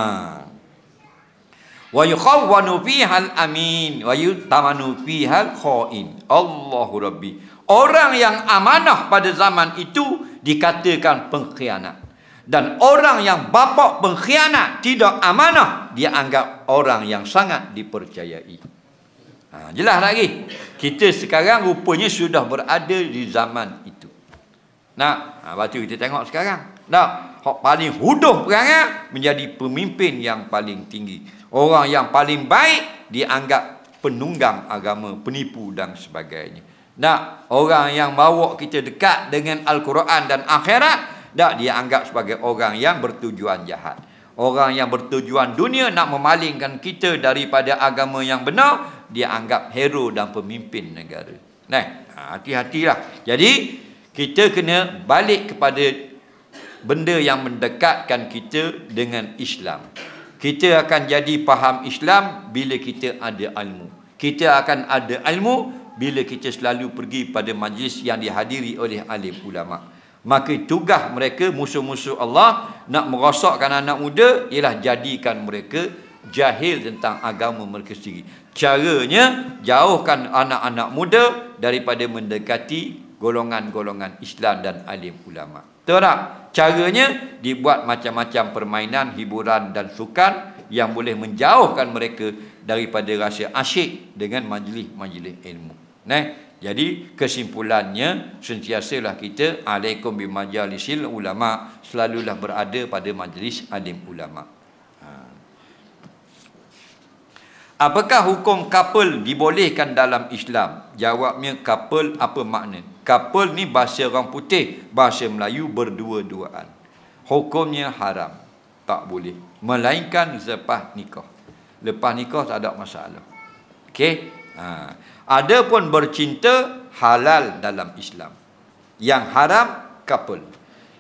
Wa yukhawwanu fihal amin wa yutamanu fihal khain. Allahu rabbi orang yang amanah pada zaman itu dikatakan pengkhianat dan orang yang bapa pengkhianat tidak amanah Dia anggap orang yang sangat dipercayai ha, jelas lagi kita sekarang rupanya sudah berada di zaman itu nak ha, baca kita tengok sekarang nak hok paling hudoh perangai menjadi pemimpin yang paling tinggi orang yang paling baik dianggap penunggang agama penipu dan sebagainya tak, orang yang bawa kita dekat dengan Al-Quran dan akhirat, tak dia anggap sebagai orang yang bertujuan jahat. Orang yang bertujuan dunia nak memalingkan kita daripada agama yang benar, dia anggap hero dan pemimpin negara. Nah, hati-hatilah. Jadi, kita kena balik kepada benda yang mendekatkan kita dengan Islam. Kita akan jadi faham Islam bila kita ada ilmu. Kita akan ada ilmu bila kita selalu pergi pada majlis yang dihadiri oleh alim ulama. Maka tugas mereka musuh-musuh Allah nak merosakkan anak muda ialah jadikan mereka jahil tentang agama mereka sendiri. Caranya jauhkan anak-anak muda daripada mendekati golongan-golongan Islam dan alim ulama. Terak caranya dibuat macam-macam permainan, hiburan dan sukan yang boleh menjauhkan mereka daripada rasa asyik dengan majlis-majlis ilmu. Nah, jadi kesimpulannya sentiasalah kita alaikum bimajalisil ulama selalulah berada pada majlis alim ulama. Ha. Apakah hukum couple dibolehkan dalam Islam? Jawabnya couple apa makna? Couple ni bahasa orang putih, bahasa Melayu berdua-duaan. Hukumnya haram. Tak boleh. Melainkan selepas nikah. Lepas nikah tak ada masalah. Okey? Ha. Adapun bercinta halal dalam Islam. Yang haram couple.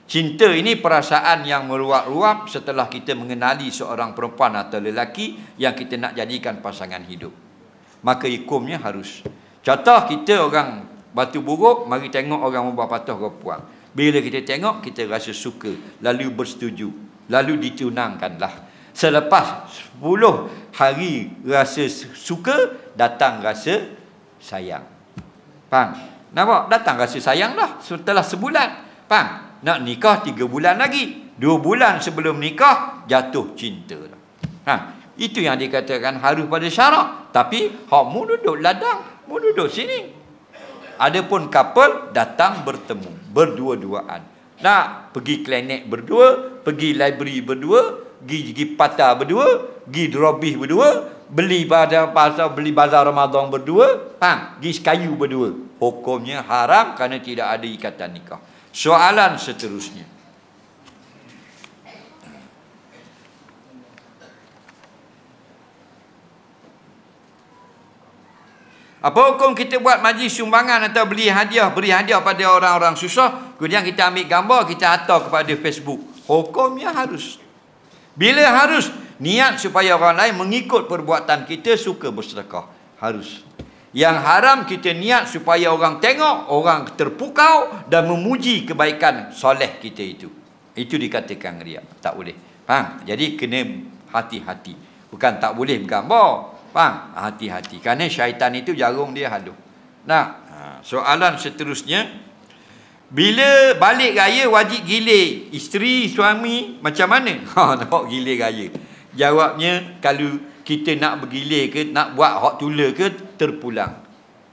Cinta ini perasaan yang meluap-luap setelah kita mengenali seorang perempuan atau lelaki yang kita nak jadikan pasangan hidup. Maka hukumnya harus. Contoh kita orang batu buruk, mari tengok orang membuat patah kepuan. Bila kita tengok, kita rasa suka. Lalu bersetuju. Lalu ditunangkanlah. Selepas 10 hari rasa suka, datang rasa sayang. Faham? Nampak? Datang rasa sayang dah. Setelah sebulan. Faham? Nak nikah tiga bulan lagi. Dua bulan sebelum nikah, jatuh cinta. Ha? Itu yang dikatakan harus pada syarak. Tapi, hak mu duduk ladang. Mu duduk sini. Adapun couple datang bertemu. Berdua-duaan. Nak pergi klinik berdua, pergi library berdua, pergi, pergi patah berdua, pergi drobih berdua, beli pada Pasar, beli bazar Ramadan berdua, faham? Gis kayu berdua. Hukumnya haram kerana tidak ada ikatan nikah. Soalan seterusnya. Apa hukum kita buat majlis sumbangan atau beli hadiah, beri hadiah pada orang-orang susah, kemudian kita ambil gambar, kita hantar kepada Facebook. Hukumnya harus. Bila harus, niat supaya orang lain mengikut perbuatan kita suka bersedekah harus yang haram kita niat supaya orang tengok orang terpukau dan memuji kebaikan soleh kita itu itu dikatakan ria tak boleh faham jadi kena hati-hati bukan tak boleh bergambar faham hati-hati kerana syaitan itu jarum dia halus nah ha, soalan seterusnya bila balik raya wajib gilir isteri suami macam mana <laughs> ha nak gilir raya Jawabnya kalau kita nak bergilir ke nak buat hak tula ke terpulang.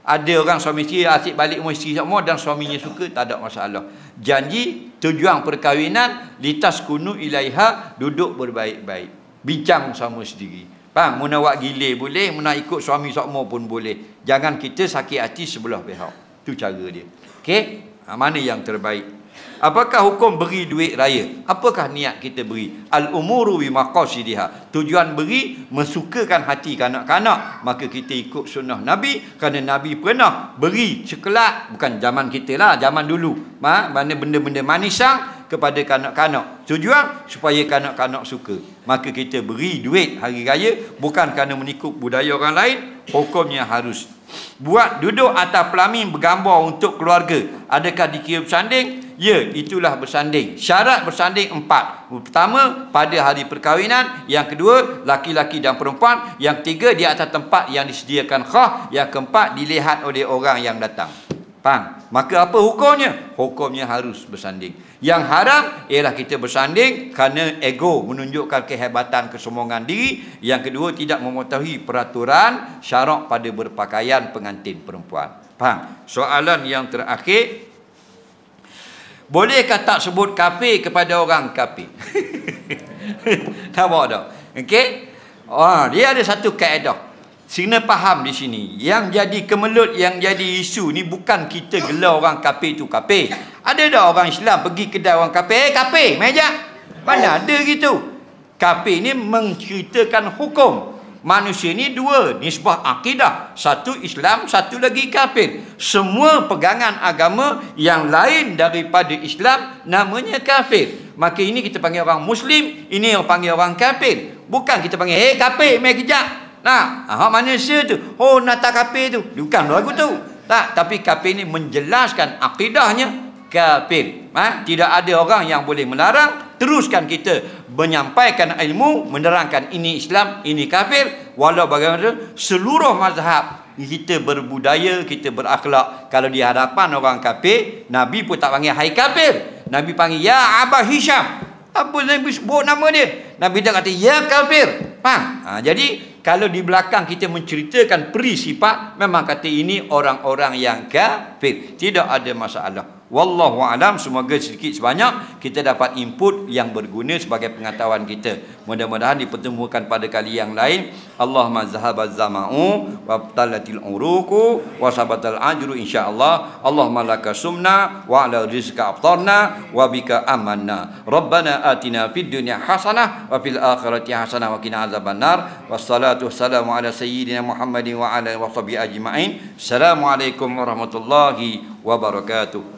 Ada orang suami isteri asyik balik rumah isteri semua dan suaminya suka tak ada masalah. Janji tujuan perkahwinan litas kunu ilaiha duduk berbaik-baik. Bincang sama sendiri. Faham? Muna buat gilir boleh, muna ikut suami sokmo pun boleh. Jangan kita sakit hati sebelah pihak. Tu cara dia. Okey? Ha, mana yang terbaik? Apakah hukum beri duit raya? Apakah niat kita beri? Al-umuru bimakawsidiha. Tujuan beri, mesukakan hati kanak-kanak. Maka kita ikut sunnah Nabi. Kerana Nabi pernah beri coklat. Bukan zaman kita lah, zaman dulu. Ma, mana benda-benda manisang kepada kanak-kanak. Tujuan supaya kanak-kanak suka. Maka kita beri duit hari raya. Bukan kerana menikup budaya orang lain. Hukumnya harus. Buat duduk atas pelamin bergambar untuk keluarga. Adakah dikira bersanding? Ya, itulah bersanding. Syarat bersanding empat. Pertama, pada hari perkahwinan. Yang kedua, laki-laki dan perempuan. Yang ketiga, di atas tempat yang disediakan khah. Yang keempat, dilihat oleh orang yang datang. Faham? Maka apa hukumnya? Hukumnya harus bersanding. Yang haram ialah kita bersanding kerana ego menunjukkan kehebatan kesombongan diri. Yang kedua, tidak mengetahui peraturan syarak pada berpakaian pengantin perempuan. Faham? Soalan yang terakhir, boleh kata tak sebut kafir kepada orang kafir? tak <laughs> apa dah. Okey? Oh, dia ada satu kaedah. Sina faham di sini. Yang jadi kemelut, yang jadi isu ni bukan kita gelar orang kafir tu kafir. Ada dah orang Islam pergi kedai orang kafir, eh kafir, meja. Mana ada gitu. Kafir ni menceritakan hukum manusia ni dua nisbah akidah satu Islam satu lagi kafir semua pegangan agama yang lain daripada Islam namanya kafir maka ini kita panggil orang muslim ini yang panggil orang kafir bukan kita panggil hey kafir mai kejap nah ah manusia tu oh nata kafir tu bukan lagu tu tak tapi kafir ni menjelaskan akidahnya kafir. Ha? Tidak ada orang yang boleh melarang. Teruskan kita menyampaikan ilmu, menerangkan ini Islam, ini kafir. Walau bagaimana seluruh mazhab kita berbudaya, kita berakhlak. Kalau di hadapan orang kafir, Nabi pun tak panggil hai kafir. Nabi panggil ya Abah Hisham. Apa Nabi sebut nama dia? Nabi tak kata ya kafir. Ha? ha? Jadi kalau di belakang kita menceritakan peri memang kata ini orang-orang yang kafir. Tidak ada masalah. Wallahu alam semoga sedikit sebanyak kita dapat input yang berguna sebagai pengetahuan kita. Mudah-mudahan dipertemukan pada kali yang lain. Allahumma zahaba zama'u wa talatil uruku wa sabatal ajru insyaallah. Allah malaka sumna wa ala rizqa aftarna wa bika amanna. Rabbana atina fid dunya hasanah wa fil akhirati hasanah wa qina azabannar. Wassalatu wassalamu ala sayyidina Muhammadin wa ala washabi ajmain. Assalamualaikum warahmatullahi wabarakatuh.